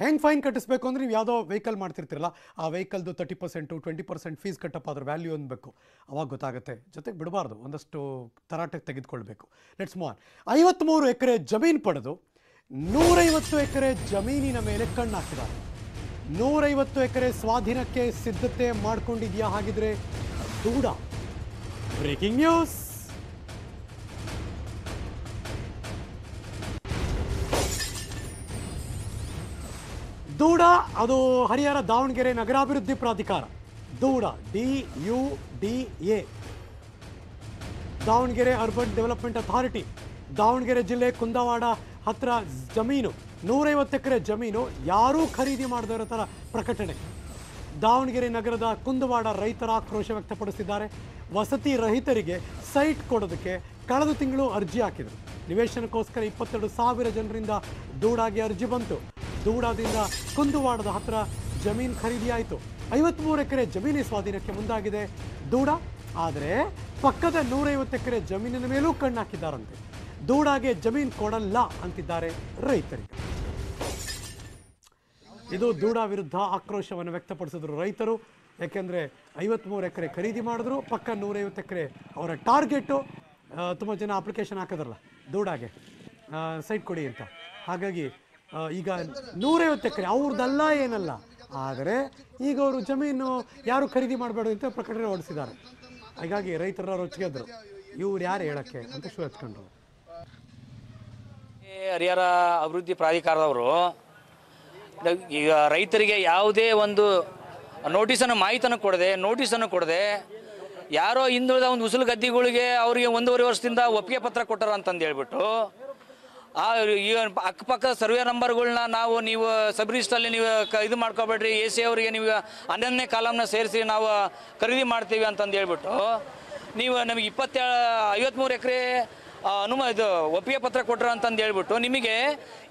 ಹೆಂಗೆ ಫೈನ್ ಕಟ್ಟಿಸ್ಬೇಕು ಅಂದರೆ ನೀವು ಯಾವುದೋ ವೆಹಿಕಲ್ ಮಾಡ್ತಿರ್ತೀರಲ್ಲ ಆ ವೆಹಿಕಲ್ದು thirty percent twenty percent fees ಕಟ್ಟಪ್ಪ ಅದ್ರ ವ್ಯಾಲ್ಯೂ ಅನ್ಬೇಕು ಅವಾಗ ಗೊತ್ತಾಗುತ್ತೆ ಜೊತೆಗೆ ಬಿಡಬಾರ್ದು ಒಂದಷ್ಟು ತರಾಟೆಗೆ ತೆಗೆದುಕೊಳ್ಬೇಕು ಲೆಟ್ಸ್ ಮೋರ್ ಐವತ್ತ್ಮೂರು ಎಕರೆ ಜಮೀನು ಪಡೆದು ನೂರೈವತ್ತು ಎಕರೆ ಜಮೀನಿನ ಮೇಲೆ ಕಣ್ಣು ಹಾಕಿದ್ದಾರೆ ನೂರೈವತ್ತು ಎಕರೆ ಸ್ವಾಧೀನಕ್ಕೆ ಸಿದ್ಧತೆ ಮಾಡ್ಕೊಂಡಿದ್ಯಾ ಹಾಗಿದ್ರೆ ದೂಡ ಬ್ರೇಕಿಂಗ್ ನ್ಯೂಸ್ ದೂಡ ಅದು ಹರಿಹರ ದಾವಣಗೆರೆ ನಗರಾಭಿವೃದ್ಧಿ ಪ್ರಾಧಿಕಾರ DUDA D U D A Davanagere urban development authority Davanagere ಜಿಲ್ಲೆ ಕುಂದವಾಡ ಹತ್ರ ಜಮೀನು ನೂರೈವತ್ತು ಎಕರೆ ಜಮೀನು ಯಾರೂ ಖರೀದಿ ಮಾಡದೇ ಇರೋ ಥರ ಪ್ರಕಟಣೆ ದಾವಣಗೆರೆ ನಗರದ ಕುಂದವಾಡ ರೈತರ ಆಕ್ರೋಶ ವ್ಯಕ್ತಪಡಿಸಿದ್ದಾರೆ ವಸತಿ ರಹಿತರಿಗೆ ಸೈಟ್ ಕೊಡೋದಕ್ಕೆ ಕಳೆದ ತಿಂಗಳು ಅರ್ಜಿ ಹಾಕಿದರು ನಿವೇಶನಕ್ಕೋಸ್ಕರ ಇಪ್ಪತ್ತೆರಡು ಸಾವಿರ ಜನರಿಂದ ದೂಡಾಗಿ ಅರ್ಜಿ ಬಂತು ದೂಡಾದಿಂದ ಕುಂದುವಾಡದ ಹತ್ರ ಜಮೀನು ಖರೀದಿಯಾಯಿತು ಐವತ್ತ್ಮೂರು ಎಕರೆ ಜಮೀನಿ ಸ್ವಾಧೀನಕ್ಕೆ ಮುಂದಾಗಿದೆ ದೂಡ ಆದರೆ ಪಕ್ಕದ ನೂರೈವತ್ತು ಎಕರೆ ಜಮೀನಿನ ಮೇಲೂ ಕಣ್ಣಾಕಿದ್ದಾರಂತೆ ದೂಡಾಗೆ ಜಮೀನು ಕೊಡಲ್ಲ ಅಂತಿದ್ದಾರೆ ರೈತರಿಗೆ ಇದು ದೂಡ ವಿರುದ್ಧ ಆಕ್ರೋಶವನ್ನು ವ್ಯಕ್ತಪಡಿಸಿದ್ರು ರೈತರು ಯಾಕೆಂದರೆ ಐವತ್ತ್ಮೂರು ಎಕರೆ ಖರೀದಿ ಮಾಡಿದ್ರು ಪಕ್ಕ ನೂರೈವತ್ತು ಎಕರೆ ಅವರ ಟಾರ್ಗೆಟು ತುಂಬ ಜನ ಅಪ್ಲಿಕೇಶನ್ ಹಾಕದ್ರಲ್ಲ ದೂಡಾಗೆ ಸೈಟ್ ಕೊಡಿ ಅಂತ ಹಾಗಾಗಿ ಈಗ ನೂರೈವತ್ತು ಎಕರೆ ಅವ್ರದ್ದಲ್ಲ ಏನಲ್ಲ ಆದರೆ ಈಗ ಅವರು ಜಮೀನು ಯಾರು ಖರೀದಿ ಮಾಡಬೇಡ ಅಂತ ಪ್ರಕಟಣೆ ಹೊಡಿಸಿದ್ದಾರೆ ಹಾಗಾಗಿ ರೈತರ ರೊಚ್ಚಿಗೆದ್ರು ಇವ್ರು ಯಾರು ಹೇಳೋಕ್ಕೆ ಅಂತ ಶುರು ಹಚ್ಕೊಂಡ್ರು ಹರಿಹರ ಅಭಿವೃದ್ಧಿ ಪ್ರಾಧಿಕಾರದವರು ಈಗ ರೈತರಿಗೆ ಯಾವುದೇ ಒಂದು ನೋಟಿಸನ್ನು ಮಾಹಿತಿಯನ್ನು ಕೊಡದೆ ನೋಟಿಸನ್ನು ಕೊಡದೆ ಯಾರೋ ಹಿಂದುಳಿದ ಒಂದು ಉಸುಲು ಗದ್ದಿಗಳಿಗೆ ಅವರಿಗೆ ಒಂದೂವರೆ ವರ್ಷದಿಂದ ಒಪ್ಪಿಗೆ ಪತ್ರ ಕೊಟ್ಟರು ಅಂತಂದು ಹೇಳ್ಬಿಟ್ಟು ಆ ಈ ಅಕ್ಕಪಕ್ಕದ ಸರ್ವೆ ನಂಬರ್ಗಳನ್ನ ನಾವು ನೀವು ಸಬ್ ರಿಜಿಸ್ಟ್ರಲ್ಲಿ ನೀವು ಕ ಇದು ಮಾಡ್ಕೊಬೇಡ್ರಿ ಎ ಸಿ ಅವರಿಗೆ ನೀವು ಹನ್ನೊಂದನೇ ಕಾಲಮ್ನ ಸೇರಿಸಿ ನಾವು ಖರೀದಿ ಮಾಡ್ತೀವಿ ಅಂತಂದು ಹೇಳ್ಬಿಟ್ಟು ನೀವು ನಮಗೆ ಇಪ್ಪತ್ತೇಳು ಐವತ್ತ್ಮೂರು ಎಕರೆ ಅನುಮ ಇದು ಒಪ್ಪಿಗೆ ಪತ್ರ ಕೊಟ್ಟರು ಅಂತಂದು ಹೇಳ್ಬಿಟ್ಟು ನಿಮಗೆ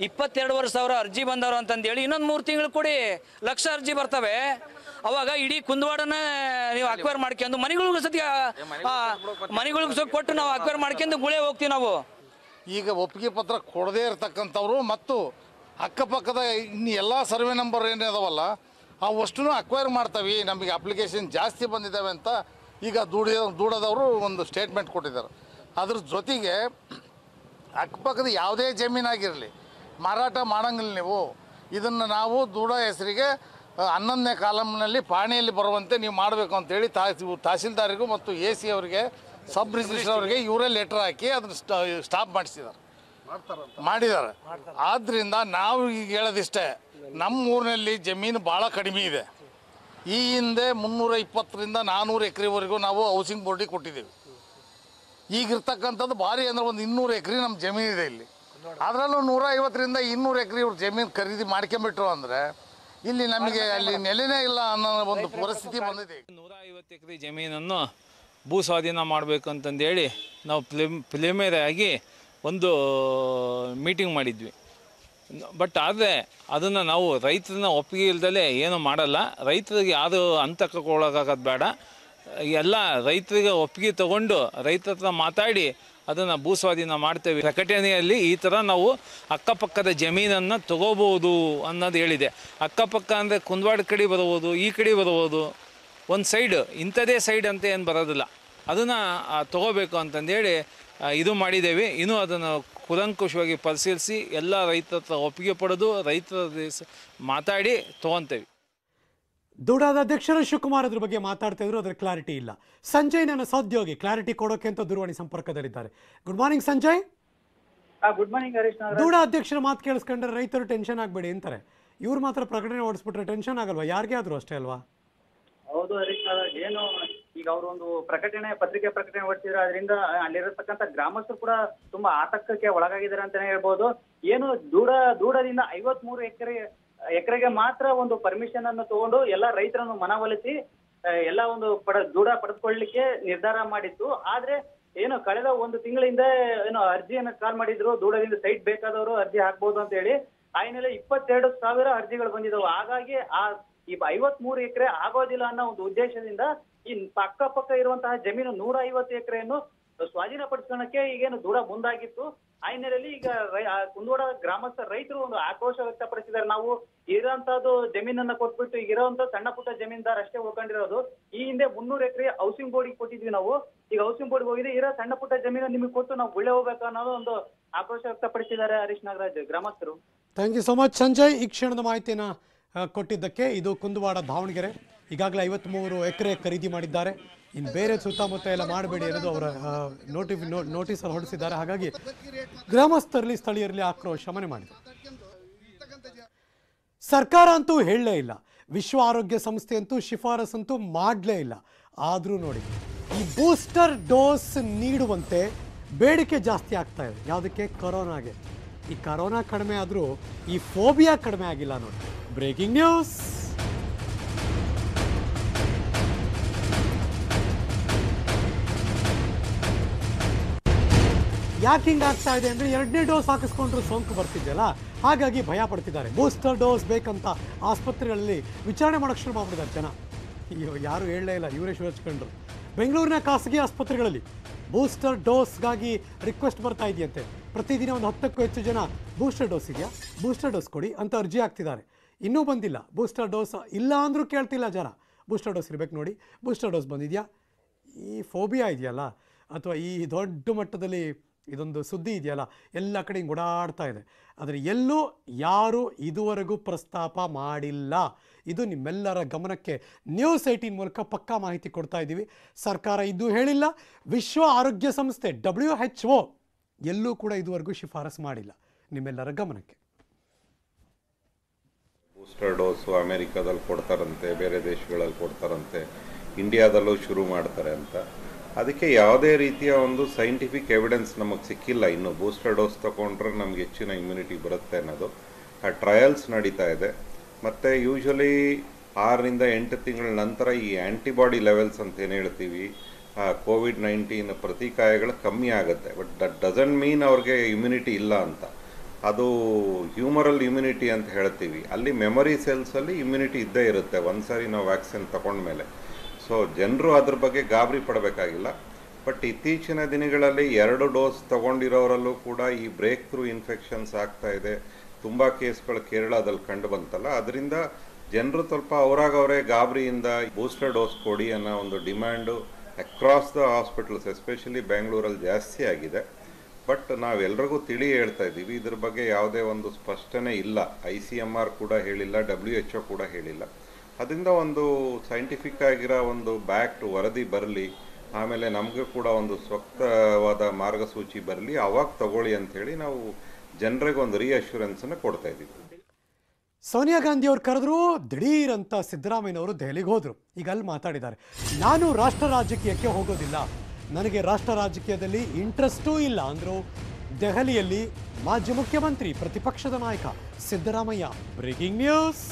ಇಪ್ಪತ್ತೆರಡುವರೆ ಸಾವಿರ ಅರ್ಜಿ ಬಂದವರು ಹೇಳಿ ಇನ್ನೊಂದು ಮೂರು ತಿಂಗಳು ಕೊಡಿ ಲಕ್ಷ ಅರ್ಜಿ ಬರ್ತವೆ ಅವಾಗ ಇಡೀ ಕುಂದವಾಡನೇ ನೀವು ಅಕ್ವೈರ್ ಮಾಡ್ಕೊಂಡು ಮನೆಗಳಿಗೂ ಸತಿ ಮನೆಗಳಿಗೂ ಸ್ವಲ್ಪ ಕೊಟ್ಟು ನಾವು ಅಕ್ವೈರ್ ಮಾಡ್ಕೊಂಡು ಗುಳೆ ಹೋಗ್ತೀವಿ ನಾವು ಈಗ ಒಪ್ಪಿಗೆ ಪತ್ರ ಕೊಡದೇ ಇರತಕ್ಕಂಥವ್ರು ಮತ್ತು ಅಕ್ಕಪಕ್ಕದ ಇನ್ನು ಎಲ್ಲ ಸರ್ವೆ ನಂಬರ್ ಏನೇ ಅದಾವಲ್ಲ ಆ ಅಕ್ವೈರ್ ಮಾಡ್ತಾವೆ ನಮಗೆ ಅಪ್ಲಿಕೇಶನ್ ಜಾಸ್ತಿ ಬಂದಿದ್ದಾವೆ ಅಂತ ಈಗ ದೂಡಿದ ದೂಡದವರು ಒಂದು ಸ್ಟೇಟ್ಮೆಂಟ್ ಕೊಟ್ಟಿದ್ದಾರೆ ಅದ್ರ ಜೊತೆಗೆ ಅಕ್ಕಪಕ್ಕದ ಯಾವುದೇ ಜಮೀನಾಗಿರಲಿ ಮಾರಾಟ ಮಾಡೋಂಗಿಲ್ಲ ನೀವು ಇದನ್ನು ನಾವು ದೂಡ ಹೆಸರಿಗೆ ಹನ್ನೊಂದನೇ ಕಾಲಮ್ನಲ್ಲಿ ಪಾಣಿಯಲ್ಲಿ ಬರುವಂತೆ ನೀವು ಮಾಡಬೇಕು ಅಂತೇಳಿ ತಾಸಿ ತಹಸೀಲ್ದಾರಿಗೂ ಮತ್ತು ಎ ಸಿ ಅವರಿಗೆ ಸಬ್ ರಿಜಿಸ್ಟ್ರ್ ಅವರಿಗೆ ಇವರೇ ಲೆಟರ್ ಹಾಕಿ ಅದನ್ನು ಸ್ಟಾಪ್ ಮಾಡಿಸಿದ್ದಾರೆ ಮಾಡಿದ್ದಾರೆ ಆದ್ದರಿಂದ ನಾವು ಈಗ ಹೇಳೋದಿಷ್ಟೇ ನಮ್ಮ ಊರಿನಲ್ಲಿ ಜಮೀನು ಭಾಳ ಕಡಿಮೆ ಇದೆ ಈ ಹಿಂದೆ ಮುನ್ನೂರ ಇಪ್ಪತ್ತರಿಂದ ನಾನ್ನೂರು ಎಕರೆವರೆಗೂ ನಾವು ಹೌಸಿಂಗ್ ಬೋರ್ಡಿಗೆ ಕೊಟ್ಟಿದ್ದೀವಿ ಈಗಿರ್ತಕ್ಕಂಥದ್ದು ಭಾರಿ ಅಂದ್ರೆ ಒಂದು ಇನ್ನೂರು ಎಕರೆ ನಮ್ಮ ಜಮೀನು ಇದೆ ಇಲ್ಲಿ ಅದರಲ್ಲೂ ನೂರ ಐವತ್ತರಿಂದ ಇನ್ನೂರು ಎಕರೆ ಇವ್ರ ಜಮೀನು ಖರೀದಿ ಮಾಡ್ಕೊಂಬಿಟ್ರು ಅಂದರೆ ಇಲ್ಲಿ ನಮಗೆ ಅಲ್ಲಿ ನೆಲೆನೇ ಇಲ್ಲ ಅನ್ನೋ ಒಂದು ಪರಿಸ್ಥಿತಿ ಬಂದಿದೆ ನೂರ ಐವತ್ತು ಎಕರೆ ಜಮೀನನ್ನು ಭೂ ಸ್ವಾಧೀನ ಮಾಡಬೇಕು ಅಂತಂದೇಳಿ ನಾವು ಪ್ಲಿಮ್ ಆಗಿ ಒಂದು ಮೀಟಿಂಗ್ ಮಾಡಿದ್ವಿ ಬಟ್ ಆದರೆ ಅದನ್ನು ನಾವು ರೈತರನ್ನ ಒಪ್ಪಿಗೆ ಇಲ್ದಲೇ ಏನೂ ಮಾಡಲ್ಲ ರೈತರಿಗೆ ಯಾರು ಅಂತಕ್ಕೆ ಬೇಡ ಎಲ್ಲ ರೈತರಿಗೆ ಒಪ್ಪಿಗೆ ತಗೊಂಡು ರೈತರ ಹತ್ರ ಮಾತಾಡಿ ಅದನ್ನು ಭೂಸ್ವಾಧೀನ ಮಾಡ್ತೇವೆ ಪ್ರಕಟಣೆಯಲ್ಲಿ ಈ ಥರ ನಾವು ಅಕ್ಕಪಕ್ಕದ ಜಮೀನನ್ನು ತಗೋಬೋದು ಅನ್ನೋದು ಹೇಳಿದೆ ಅಕ್ಕಪಕ್ಕ ಅಂದರೆ ಕುಂದವಾಡ ಕಡೆ ಬರ್ಬೋದು ಈ ಕಡೆ ಬರ್ಬೋದು ಒಂದು ಸೈಡ್ ಇಂಥದೇ ಸೈಡ್ ಅಂತ ಏನು ಬರೋದಿಲ್ಲ ಅದನ್ನು ತಗೋಬೇಕು ಅಂತಂದೇಳಿ ಇದು ಮಾಡಿದ್ದೇವೆ ಇನ್ನೂ ಅದನ್ನು ಕುಲಂಕುಷವಾಗಿ ಪರಿಶೀಲಿಸಿ ಎಲ್ಲ ರೈತರ ಹತ್ರ ಒಪ್ಪಿಗೆ ಪಡೆದು ರೈತರ ಮಾತಾಡಿ ತೊಗೊತೇವೆ ದೂಡಾದ ಅಧ್ಯಕ್ಷರು ಶಿವಕುಮಾರ್ ಅದ್ರ ಬಗ್ಗೆ ಮಾತಾಡ್ತಾ ಇದ್ರು ಅದ್ರ ಕ್ಲಾರಿಟಿ ಇಲ್ಲ ಸಂಜಯ್ ನನ್ನ ಸೌದ್ಯೋಗಿ ಕ್ಲಾರಿಟಿ ಕೊಡೋಕೆ ಅಂತ ದೂರವಾಣಿ ಸಂಪರ್ಕದಲ್ಲಿದ್ದಾರೆ good morning Sanjay good morning Harish DUDA ಅಧ್ಯಕ್ಷರ ಮಾತು ಕೇಳಿಸ್ಕೊಂಡ್ರೆ ರೈತರು ಟೆನ್ಷನ್ ಆಗಬೇಡಿ ಅಂತಾರೆ ಇವ್ರು ಮಾತ್ರ ಪ್ರಕಟಣೆ ಓಡಿಸ್ಬಿಟ್ರೆ ಟೆನ್ಷನ್ ಆಗಲ್ವಾ ಯಾರಿಗೆ ಆದ್ರೂ ಅಷ್ಟೇ ಅಲ್ವಾ ಹೌದು ಹರೀಶ್ ಏನು ಈಗ ಅವರು ಒಂದು ಪ್ರಕಟಣೆ ಪತ್ರಿಕೆ ಪ್ರಕಟಣೆ ಓಡಿಸಿದ್ರೆ ಅದರಿಂದ ಅಲ್ಲಿರತಕ್ಕಂಥ ಗ್ರಾಮಸ್ಥರು ಕೂಡ ತುಂಬಾ ಆತಂಕಕ್ಕೆ ಒಳಗಾಗಿದ್ದಾರೆ ಅಂತಾನೆ ಹೇಳ್ಬೋದು ಏನು ದೂಡ ದೂಡದಿಂದ ಐವತ್ಮೂರು ಎಕರೆ ಎಕರೆಗೆ ಮಾತ್ರ ಒಂದು ಪರ್ಮಿಷನ್ ಅನ್ನು ತಗೊಂಡು ಎಲ್ಲ ರೈತರನ್ನು ಮನವೊಲಿಸಿ ಎಲ್ಲ ಒಂದು ಪಡ ದೂಡ ಪಡೆದುಕೊಳ್ಳಲಿಕ್ಕೆ ನಿರ್ಧಾರ ಮಾಡಿತ್ತು ಆದ್ರೆ ಏನು ಕಳೆದ ಒಂದು ತಿಂಗಳಿಂದ ಏನು ಅರ್ಜಿಯನ್ನು ಕಾಲ್ ಮಾಡಿದ್ರು ದೂಡದಿಂದ ಸೈಟ್ ಬೇಕಾದವರು ಅರ್ಜಿ ಹಾಕ್ಬೋದು ಅಂತ ಹೇಳಿ ಆ ಹಿನ್ನೆಲೆ ಇಪ್ಪತ್ತೆರಡು ಸಾವಿರ ಅರ್ಜಿಗಳು ಬಂದಿದ್ದವು ಹಾಗಾಗಿ ಆ ಈ ಐವತ್ ಮೂರು ಎಕರೆ ಆಗೋದಿಲ್ಲ ಅನ್ನೋ ಒಂದು ಉದ್ದೇಶದಿಂದ ಈ ಪಕ್ಕ ಪಕ್ಕ ಇರುವಂತಹ ಜಮೀನು ನೂರ ಐವತ್ತು ಎಕರೆಯನ್ನು ಸ್ವಾಧೀನಪಡಿಸ್ಕೊಳ್ಳಕ್ಕೆ ಈಗೇನು ದೂರ ಮುಂದಾಗಿತ್ತು ಆ ಹಿನ್ನೆಲೆಯಲ್ಲಿ ಈಗ ರೈ- ಗ್ರಾಮಸ್ಥ ರೈತರು ಒಂದು ಆಕ್ರೋಶ ವ್ಯಕ್ತಪಡಿಸಿದ್ದಾರೆ ನಾವು ಇರೋಂತದ್ದು ಜಮೀನನ್ನ ಕೊಟ್ಬಿಟ್ಟು ಇರೋಂತ ಸಣ್ಣ ಪುಟ್ಟ ಜಮೀನ್ದಾರ್ ಅಷ್ಟೇ ಹೋಗ್ಕೊಂಡಿರೋದು ಈ ಹಿಂದೆ ಮುನ್ನೂರು ಎಕರೆ ಹೌಸಿಂಗ್ ಬೋರ್ಡ್ ಕೊಟ್ಟಿದ್ವಿ ನಾವು ಈಗ ಹೌಸಿಂಗ್ ಬೋರ್ಡ್ ಹೋಗಿದೆ ಇರೋ ಸಣ್ಣ ಪುಟ್ಟ ಜಮೀನು ನಿಮಗೆ ಕೊಟ್ಟು ನಾವು ಗುಳೆ ಹೋಗ್ಬೇಕು ಅನ್ನೋದು ಒಂದು ಆಕ್ರೋಶ ವ್ಯಕ್ತಪಡಿಸಿದ್ದಾರೆ ಹರೀಶ್ ನಾಗರಾಜ್ ಗ್ರಾಮಸ್ಥರು thank you so much Sanjay ಈ ಕ್ಷಣದ ಮಾಹಿತಿನ ಕೊಟ್ಟಿದ್ದಕ್ಕೆ ಇದು ಕುಂದುವಾಡ ದಾವಣಗೆರೆ ಈಗಾಗಲೇ ಮೂರು ಎಕರೆ ಖರೀದಿ ಮಾಡಿದ್ದಾರೆ ಇನ್ನು ಬೇರೆ ಸುತ್ತಮುತ್ತ ಎಲ್ಲ ಮಾಡಬೇಡಿ ಅನ್ನೋದು ಅವರ ನೋಟಿಸ್ ನೋಟಿಸಲ್ಲಿ ಹೊರಡಿಸಿದ್ದಾರೆ ಹಾಗಾಗಿ ಗ್ರಾಮಸ್ಥರಲ್ಲಿ ಸ್ಥಳೀಯರಲ್ಲಿ ಆಕ್ರೋಶ ಮನೆ ಮಾಡಿದೆ ಸರ್ಕಾರ ಅಂತೂ ಹೇಳಲೇ ಇಲ್ಲ ವಿಶ್ವ ಆರೋಗ್ಯ ಸಂಸ್ಥೆ ಅಂತೂ ಮಾಡಲೇ ಇಲ್ಲ ಆದರೂ ನೋಡಿ ಈ ಬೂಸ್ಟರ್ ಡೋಸ್ ನೀಡುವಂತೆ ಬೇಡಿಕೆ ಜಾಸ್ತಿ ಆಗ್ತಾ ಇದೆ ಯಾವುದಕ್ಕೆ ಕೊರೋನಾಗೆ ಈ ಕರೋನಾ ಕಡಿಮೆ ಆದರೂ ಈ ಫೋಬಿಯಾ ಕಡಿಮೆ ಆಗಿಲ್ಲ ನೋಡಿ ಬ್ರೇಕಿಂಗ್ ನ್ಯೂಸ್ ಯಾಕೆ ಆಗ್ತಾ ಇದೆ ಅಂದರೆ ಎರಡನೇ ಡೋಸ್ ಹಾಕಿಸ್ಕೊಂಡ್ರೂ ಸೋಂಕು ಬರ್ತಿದೆಯಲ್ಲ ಹಾಗಾಗಿ ಭಯ ಪಡ್ತಿದ್ದಾರೆ ಬೂಸ್ಟರ್ ಡೋಸ್ ಬೇಕಂತ ಆಸ್ಪತ್ರೆಗಳಲ್ಲಿ ವಿಚಾರಣೆ ಮಾಡೋಕ್ಕೆ ಶುರು ಮಾಡ್ಬಿಟ್ಟಿದ್ದಾರೆ ಜನ ಅಯ್ಯೋ ಯಾರು ಹೇಳಲೇ ಇಲ್ಲ ಇವರೇ ಶುರು ಬೆಂಗಳೂರಿನ ಖಾಸಗಿ ಆಸ್ಪತ್ರೆಗಳಲ್ಲಿ ಬೂಸ್ಟರ್ ಡೋಸ್ಗಾಗಿ ರಿಕ್ವೆಸ್ಟ್ ಬರ್ತಾ ಇದೆಯಂತೆ ಪ್ರತಿದಿನ ಒಂದು ಹತ್ತಕ್ಕೂ ಹೆಚ್ಚು ಜನ ಬೂಸ್ಟರ್ ಡೋಸ್ ಇದೆಯಾ ಬೂಸ್ಟರ್ ಡೋಸ್ ಕೊಡಿ ಅಂತ ಅರ್ಜಿ ಹಾಕ್ತಿದ್ದಾರೆ ಇನ್ನೂ ಬಂದಿಲ್ಲ ಬೂಸ್ಟರ್ ಡೋಸ್ ಇಲ್ಲ ಅಂದರೂ ಕೇಳ್ತಿಲ್ಲ ಜನ ಬೂಸ್ಟರ್ ಡೋಸ್ ಇರಬೇಕು ನೋಡಿ ಬೂಸ್ಟರ್ ಡೋಸ್ ಬಂದಿದೆಯಾ ಈ ಫೋಬಿಯಾ ಇದೆಯಲ್ಲ ಅಥವಾ ಈ ದೊಡ್ಡ ಮಟ್ಟದಲ್ಲಿ ಇದೊಂದು ಸುದ್ದಿ ಇದೆಯಲ್ಲ ಎಲ್ಲ ಕಡೆ ಓಡಾಡ್ತಾ ಇದೆ ಆದರೆ ಎಲ್ಲೂ ಯಾರೂ ಇದುವರೆಗೂ ಪ್ರಸ್ತಾಪ ಮಾಡಿಲ್ಲ ಇದು ನಿಮ್ಮೆಲ್ಲರ ಗಮನಕ್ಕೆ ನ್ಯೂಸ್ ಏಯ್ಟೀನ್ ಮೂಲಕ ಪಕ್ಕಾ ಮಾಹಿತಿ ಕೊಡ್ತಾ ಇದ್ದೀವಿ ಸರ್ಕಾರ ಇದು ಹೇಳಿಲ್ಲ ವಿಶ್ವ ಆರೋಗ್ಯ ಸಂಸ್ಥೆ ಡಬ್ಲ್ಯೂ ಎಚ್ ಒ ಎಲ್ಲೂ ಕೂಡ ಇದುವರೆಗೂ ಶಿಫಾರಸ್ ಮಾಡಿಲ್ಲ ನಿಮ್ಮೆಲ್ಲರ ಗಮನಕ್ಕೆ ಬೂಸ್ಟರ್ ಡೋಸು ಅಮೇರಿಕಾದಲ್ಲಿ ಕೊಡ್ತಾರಂತೆ ಬೇರೆ ದೇಶಗಳಲ್ಲಿ ಕೊಡ್ತಾರಂತೆ ಇಂಡಿಯಾದಲ್ಲೂ ಶುರು ಮಾಡ್ತಾರೆ ಅಂತ ಅದಕ್ಕೆ ಯಾವುದೇ ರೀತಿಯ ಒಂದು ಸೈಂಟಿಫಿಕ್ ಎವಿಡೆನ್ಸ್ ನಮಗೆ ಸಿಕ್ಕಿಲ್ಲ ಇನ್ನು ಬೂಸ್ಟರ್ ಡೋಸ್ ತೊಗೊಂಡ್ರೆ ನಮ್ಗೆ ಹೆಚ್ಚಿನ ಇಮ್ಯುನಿಟಿ ಬರುತ್ತೆ ಅನ್ನೋದು ಆ ಟ್ರಯಲ್ಸ್ ನಡೀತಾ ಇದೆ ಮತ್ತು ಯೂಶ್ವಲಿ ಆರರಿಂದ ಎಂಟು ತಿಂಗಳ ನಂತರ ಈ ಆ್ಯಂಟಿಬಾಡಿ ಲೆವೆಲ್ಸ್ ಅಂತ ಏನು ಹೇಳ್ತೀವಿ ಕೋವಿಡ್ ನೈನ್ಟೀನ್ ಪ್ರತಿಕಾಯಗಳು ಕಮ್ಮಿ ಆಗುತ್ತೆ ಬಟ್ ದಟ್ ಡಸಂಟ್ ಮೀನ್ ಅವ್ರಿಗೆ ಇಮ್ಯುನಿಟಿ ಇಲ್ಲ ಅಂತ ಅದು ಹ್ಯೂಮರಲ್ ಇಮ್ಯುನಿಟಿ ಅಂತ ಹೇಳ್ತೀವಿ ಅಲ್ಲಿ ಮೆಮೊರಿ ಸೆಲ್ಸಲ್ಲಿ ಇಮ್ಯುನಿಟಿ ಇದ್ದೇ ಇರುತ್ತೆ ಒಂದು ಸಾರಿ ನಾವು ವ್ಯಾಕ್ಸಿನ್ ತೊಗೊಂಡ್ಮೇಲೆ ಸೊ ಜನರು ಅದ್ರ ಬಗ್ಗೆ ಗಾಬರಿ ಪಡಬೇಕಾಗಿಲ್ಲ ಬಟ್ ಇತ್ತೀಚಿನ ದಿನಗಳಲ್ಲಿ ಎರಡು ಡೋಸ್ ತಗೊಂಡಿರೋರಲ್ಲೂ ಕೂಡ ಈ ಬ್ರೇಕ್ ಥ್ರೂ ಇನ್ಫೆಕ್ಷನ್ಸ್ ಆಗ್ತಾ ಇದೆ ತುಂಬ ಕೇಸ್ಗಳು ಕೇರಳದಲ್ಲಿ ಕಂಡು ಬಂತಲ್ಲ ಅದರಿಂದ ಜನರು ಸ್ವಲ್ಪ ಅವರಾಗವರೇ ಗಾಬರಿಯಿಂದ ಬೂಸ್ಟರ್ ಡೋಸ್ ಕೊಡಿ ಅನ್ನೋ ಒಂದು demand across the hospitals especially ಬೆಂಗಳೂರಲ್ಲಿ ಜಾಸ್ತಿ ಆಗಿದೆ ಬಟ್ ನಾವೆಲ್ಲರಿಗೂ ತಿಳಿ ಹೇಳ್ತಾ ಇದ್ದೀವಿ ಇದ್ರ ಬಗ್ಗೆ ಯಾವುದೇ ಒಂದು ಸ್ಪಷ್ಟನೆ ಇಲ್ಲ ಐ ಸಿ ಎಮ್ ಆರ್ ಕೂಡ ಹೇಳಿಲ್ಲ ಡಬ್ಲ್ಯೂ ಎಚ್ ಒ ಕೂಡ ಹೇಳಿಲ್ಲ ಅದರಿಂದ ಒಂದು ಸೈಂಟಿಫಿಕ್ ಆಗಿರೋ ಒಂದು ಟು ವರದಿ ಬರಲಿ ಆಮೇಲೆ ನಮಗೂ ಕೂಡ ಒಂದು ಸ್ವಕ್ತವಾದ ಮಾರ್ಗಸೂಚಿ ಬರಲಿ ಅವಾಗ ತಗೊಳ್ಳಿ ಹೇಳಿ ನಾವು ಜನರಿಗೆ ಒಂದು ಅನ್ನು ಕೊಡ್ತಾ ಇದ್ದೀವಿ ಸೋನಿಯಾ ಗಾಂಧಿ ಅವರು ಕರೆದ್ರು ದಿಢೀರ್ ಅಂತ ಸಿದ್ದರಾಮಯ್ಯನವರು ದೆಹಲಿಗೆ ಹೋದರು ಈಗ ಅಲ್ಲಿ ಮಾತಾಡಿದ್ದಾರೆ ನಾನು ರಾಷ್ಟ್ರ ರಾಜಕೀಯಕ್ಕೆ ಹೋಗೋದಿಲ್ಲ ನನಗೆ ರಾಷ್ಟ್ರ ರಾಜಕೀಯದಲ್ಲಿ ಇಂಟ್ರೆಸ್ಟೂ ಇಲ್ಲ ಅಂದರು ದೆಹಲಿಯಲ್ಲಿ ಮಾಜಿ ಮುಖ್ಯಮಂತ್ರಿ ಪ್ರತಿಪಕ್ಷದ ನಾಯಕ ಸಿದ್ದರಾಮಯ್ಯ ಬ್ರೇಕಿಂಗ್ ನ್ಯೂಸ್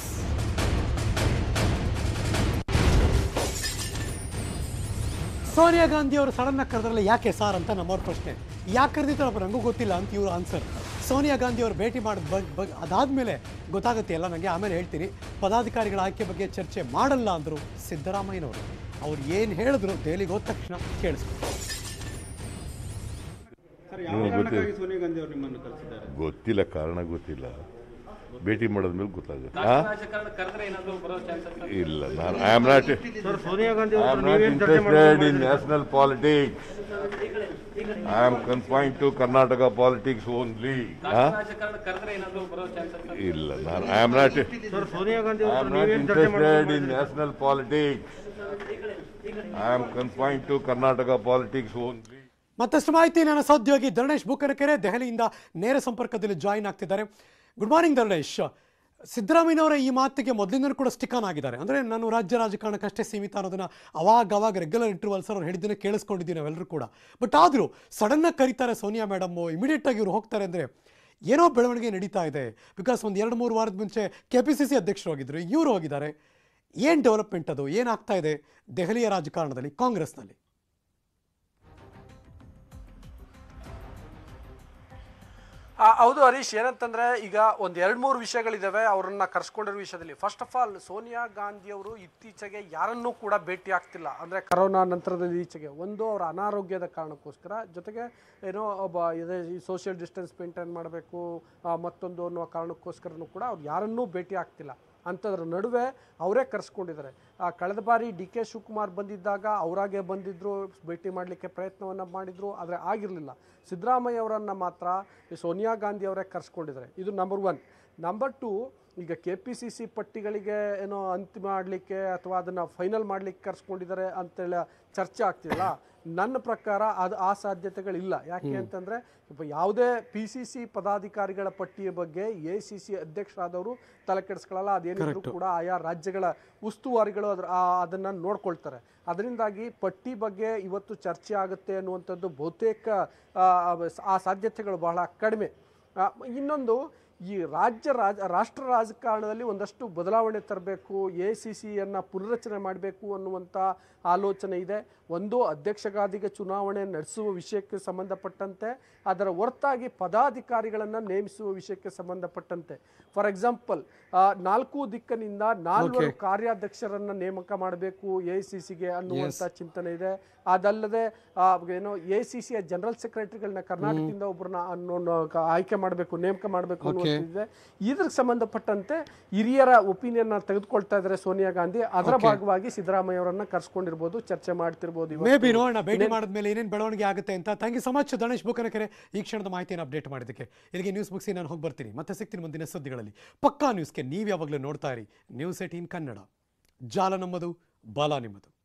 ಸೋನಿಯಾ ಗಾಂಧಿ ಅವರು ಸಡನ್ ಕರೆದ್ರಲ್ಲ ಯಾಕೆ ಸಾರ್ ಅಂತ ನಮ್ಮವ್ರ ಪ್ರಶ್ನೆ ಯಾಕೆ ಅವ್ರು ನನಗೂ ಗೊತ್ತಿಲ್ಲ ಅಂತ ಇವರು ಆನ್ಸರ್ ಸೋನಿಯಾ ಗಾಂಧಿ ಅವರು ಭೇಟಿ ಮಾಡಿದ ಬಗ್ಗೆ ಬಗ್ ಅದಾದಮೇಲೆ ಗೊತ್ತಾಗುತ್ತೆ ಎಲ್ಲ ನನಗೆ ಆಮೇಲೆ ಹೇಳ್ತೀನಿ ಪದಾಧಿಕಾರಿಗಳ ಆಯ್ಕೆ ಬಗ್ಗೆ ಚರ್ಚೆ ಮಾಡಲ್ಲ ಅಂದರು ಸಿದ್ದರಾಮಯ್ಯನವರು ಅವ್ರು ಏನು ಹೇಳಿದ್ರು ದೆಹಲಿಗೆ ಹೋದ ತಕ್ಷಣ ಕೇಳಿಸ್ಬೇಕು ಗೊತ್ತಿಲ್ಲ ಕಾರಣ ಗೊತ್ತಿಲ್ಲ ಭೇಟಿ ಮಾಡಿದ ಮೇಲೆ ಗೊತ್ತಾಗುತ್ತೆ ಇಲ್ಲ ನಾನು I am not I am not interested in national politics I am confine to Karnataka politics only ಇಲ್ಲ ನಾನು I am not I am not interested in national politics I am confine to Karnataka politics only ಮತ್ತಷ್ಟು ಮಾಹಿತಿ ನನ್ನ ಸಹೋದ್ಯೋಗಿ ಧರಣೇಶ್ ಬುಕ್ಕನಕೆರೆ ದೆಹಲಿಯಿಂದ ನೇರ ಸಂಪರ್ಕದಲ್ಲಿ ಜಾಯಿನ್ ಆಗ್ತಿದ್ದಾರೆ ಗುಡ್ ಮಾರ್ನಿಂಗ್ ಧರ್ಮೇಶ್ ಸಿದ್ದರಾಮಯ್ಯವರ ಈ ಮಾತಿಗೆ ಮೊದಲಿಂದಲೂ ಕೂಡ ಸ್ಟಿಕಾನ್ ಆಗಿದ್ದಾರೆ ಅಂದರೆ ನಾನು ರಾಜ್ಯ ರಾಜಕಾರಣಕ್ಕಷ್ಟೇ ಸೀಮಿತ ಅನ್ನೋದನ್ನು ಅವಾಗ ಅವಾಗ ರೆಗ್ಯುಲರ್ ಇಂಟರ್ವಲ್ಸ್ ಅವ್ರು ಹೇಳಿದ್ದನ್ನು ಕೇಳಿಸ್ಕೊಂಡಿದ್ದೀವಿ ನಾವೆಲ್ಲರೂ ಕೂಡ ಬಟ್ ಆದರೂ ಸಡನ್ನಾಗಿ ಕರೀತಾರೆ ಸೋನಿಯಾ ಮೇಡಮ್ಮು ಇಮಿಡಿಯೇಟಾಗಿ ಇವರು ಹೋಗ್ತಾರೆ ಅಂದರೆ ಏನೋ ಬೆಳವಣಿಗೆ ನಡೀತಾ ಇದೆ ಬಿಕಾಸ್ ಒಂದು ಎರಡು ಮೂರು ವಾರದ ಮುಂಚೆ ಕೆ ಪಿ ಸಿ ಸಿ ಅಧ್ಯಕ್ಷರು ಹೋಗಿದ್ದರು ಇವರು ಹೋಗಿದ್ದಾರೆ ಏನು ಡೆವಲಪ್ಮೆಂಟ್ ಅದು ಏನಾಗ್ತಾ ಇದೆ ದೆಹಲಿಯ ರಾಜಕಾರಣದಲ್ಲಿ ಕಾಂಗ್ರೆಸ್ನಲ್ಲಿ ಹೌದು ಹರೀಶ್ ಏನಂತಂದರೆ ಈಗ ಒಂದು ಎರಡು ಮೂರು ವಿಷಯಗಳಿದ್ದಾವೆ ಅವರನ್ನು ಕರ್ಸ್ಕೊಂಡಿರೋ ವಿಷಯದಲ್ಲಿ ಫಸ್ಟ್ ಆಫ್ ಆಲ್ ಸೋನಿಯಾ ಗಾಂಧಿಯವರು ಇತ್ತೀಚೆಗೆ ಯಾರನ್ನೂ ಕೂಡ ಭೇಟಿ ಆಗ್ತಿಲ್ಲ ಅಂದರೆ ಕರೋನಾ ನಂತರದಲ್ಲಿ ಈಚೆಗೆ ಒಂದು ಅವರ ಅನಾರೋಗ್ಯದ ಕಾರಣಕ್ಕೋಸ್ಕರ ಜೊತೆಗೆ ಏನೋ ಒಬ್ಬ ಇದೇ ಈ ಸೋಷಿಯಲ್ ಡಿಸ್ಟೆನ್ಸ್ ಮೇಂಟೈನ್ ಮಾಡಬೇಕು ಮತ್ತೊಂದು ಅನ್ನೋ ಕಾರಣಕ್ಕೋಸ್ಕರನೂ ಕೂಡ ಅವ್ರು ಯಾರನ್ನೂ ಭೇಟಿ ಆಗ್ತಿಲ್ಲ ಅಂಥದ್ರ ನಡುವೆ ಅವರೇ ಕರೆಸ್ಕೊಂಡಿದ್ದಾರೆ ಕಳೆದ ಬಾರಿ ಡಿ ಕೆ ಶಿವಕುಮಾರ್ ಬಂದಿದ್ದಾಗ ಅವರಾಗೆ ಬಂದಿದ್ದರು ಭೇಟಿ ಮಾಡಲಿಕ್ಕೆ ಪ್ರಯತ್ನವನ್ನು ಮಾಡಿದರು ಆದರೆ ಆಗಿರಲಿಲ್ಲ ಸಿದ್ದರಾಮಯ್ಯ ಅವರನ್ನು ಮಾತ್ರ ಸೋನಿಯಾ ಗಾಂಧಿ ಅವರೇ ಕರೆಸ್ಕೊಂಡಿದ್ದಾರೆ ಇದು ನಂಬರ್ ಒನ್ ನಂಬರ್ ಟು ಈಗ ಕೆ ಪಿ ಸಿ ಸಿ ಪಟ್ಟಿಗಳಿಗೆ ಏನೋ ಅಂತಿಮ ಮಾಡಲಿಕ್ಕೆ ಅಥವಾ ಅದನ್ನು ಫೈನಲ್ ಮಾಡಲಿಕ್ಕೆ ಕರೆಸ್ಕೊಂಡಿದ್ದಾರೆ ಅಂತೇಳಿ ಚರ್ಚೆ ಆಗ್ತಿಲ್ಲ ನನ್ನ ಪ್ರಕಾರ ಅದು ಆ ಸಾಧ್ಯತೆಗಳಿಲ್ಲ ಯಾಕೆ ಅಂತಂದರೆ ಇಪ್ಪ ಯಾವುದೇ ಪಿ ಸಿ ಸಿ ಪದಾಧಿಕಾರಿಗಳ ಪಟ್ಟಿಯ ಬಗ್ಗೆ ಎ ಸಿ ಸಿ ಅಧ್ಯಕ್ಷರಾದವರು ತಲೆ ಕೆಡಿಸ್ಕೊಳ್ಳಲ್ಲ ಅದೇನಿದ್ರು ಕೂಡ ಆಯಾ ರಾಜ್ಯಗಳ ಉಸ್ತುವಾರಿಗಳು ಅದ್ರ ಅದನ್ನು ನೋಡ್ಕೊಳ್ತಾರೆ ಅದರಿಂದಾಗಿ ಪಟ್ಟಿ ಬಗ್ಗೆ ಇವತ್ತು ಚರ್ಚೆ ಆಗುತ್ತೆ ಅನ್ನುವಂಥದ್ದು ಬಹುತೇಕ ಆ ಸಾಧ್ಯತೆಗಳು ಬಹಳ ಕಡಿಮೆ ಇನ್ನೊಂದು ಈ ರಾಜ್ಯ ರಾಜ ರಾಷ್ಟ್ರ ರಾಜಕಾರಣದಲ್ಲಿ ಒಂದಷ್ಟು ಬದಲಾವಣೆ ತರಬೇಕು ಎ ಸಿ ಸಿಯನ್ನು ಪುನರ್ರಚನೆ ಮಾಡಬೇಕು ಅನ್ನುವಂಥ ಆಲೋಚನೆ ಇದೆ ಒಂದು ಅಧ್ಯಕ್ಷಗಾದಿಗೆ ಚುನಾವಣೆ ನಡೆಸುವ ವಿಷಯಕ್ಕೆ ಸಂಬಂಧಪಟ್ಟಂತೆ ಅದರ ಹೊರತಾಗಿ ಪದಾಧಿಕಾರಿಗಳನ್ನು ನೇಮಿಸುವ ವಿಷಯಕ್ಕೆ ಸಂಬಂಧಪಟ್ಟಂತೆ ಫಾರ್ ಎಕ್ಸಾಂಪಲ್ ನಾಲ್ಕು ದಿಕ್ಕನಿಂದ ನಾಲ್ವರು ಕಾರ್ಯಾಧ್ಯಕ್ಷರನ್ನು ನೇಮಕ ಮಾಡಬೇಕು ಎ ಸಿ ಸಿಗೆ ಅನ್ನುವಂಥ ಚಿಂತನೆ ಇದೆ ಅದಲ್ಲದೆ ಏನೋ ಎ ಸಿ ಸಿಯ ಜನರಲ್ ಸೆಕ್ರೆಟರಿಗಳನ್ನ ಕರ್ನಾಟಕದಿಂದ ಒಬ್ಬರನ್ನ ಅನ್ನೋ ಆಯ್ಕೆ ಮಾಡಬೇಕು ನೇಮಕ ಮಾಡಬೇಕು ಹೋಗ್ತಿದೆ ಇದ್ರ ಸಂಬಂಧಪಟ್ಟಂತೆ ಹಿರಿಯರ ಒಪಿನಿಯನ್ ತೆಗೆದುಕೊಳ್ತಾ ಇದ್ದಾರೆ ಸೋನಿಯಾ ಗಾಂಧಿ ಅದರ ಭಾಗವಾಗಿ ಸಿದ್ದರಾಮಯ್ಯ ಅವರನ್ನ ಕರ್ಸ್ಕೊಂಡಿರ್ಬೋದು ಚರ್ಚೆ ಮಾಡ್ತಿರ್ಬೋದು ಮೇ ಬಿ ನೋಡೋಣ ಭೇಟಿ ಮಾಡಿದ್ಮೇಲೆ ಏನೇನು ಬೆಳವಣಿಗೆ ಆಗುತ್ತೆ ಅಂತ thank you so much Danesh Bukanakere ಈ ಕ್ಷಣದ ಮಾಹಿತಿಯನ್ನು ಅಪ್ಡೇಟ್ ಮಾಡಿದ್ದಕ್ಕೆ ಇಲ್ಲಿಗೆ ನ್ಯೂಸ್ ಬುಕ್ಸಿ ನಾನು ಹೋಗಿ ಬರ್ತೀನಿ ಮತ್ತೆ ಸಿಗ್ತೀನಿ ಮುಂದಿನ ಸುದ್ದಿಗಳಲ್ಲಿ ಪಕ್ಕಾ ನ್ಯೂಸ್ಗೆ ನೀವು ಯಾವಾಗಲೂ ನೋಡ್ತಾ ಇರಿ ನ್ಯೂಸ್ ಏಟೀನ್ ಕನ್ನಡ ಜಾಲ ನಮ್ಮದು ಬಾಲ ನಿಮ್ಮದು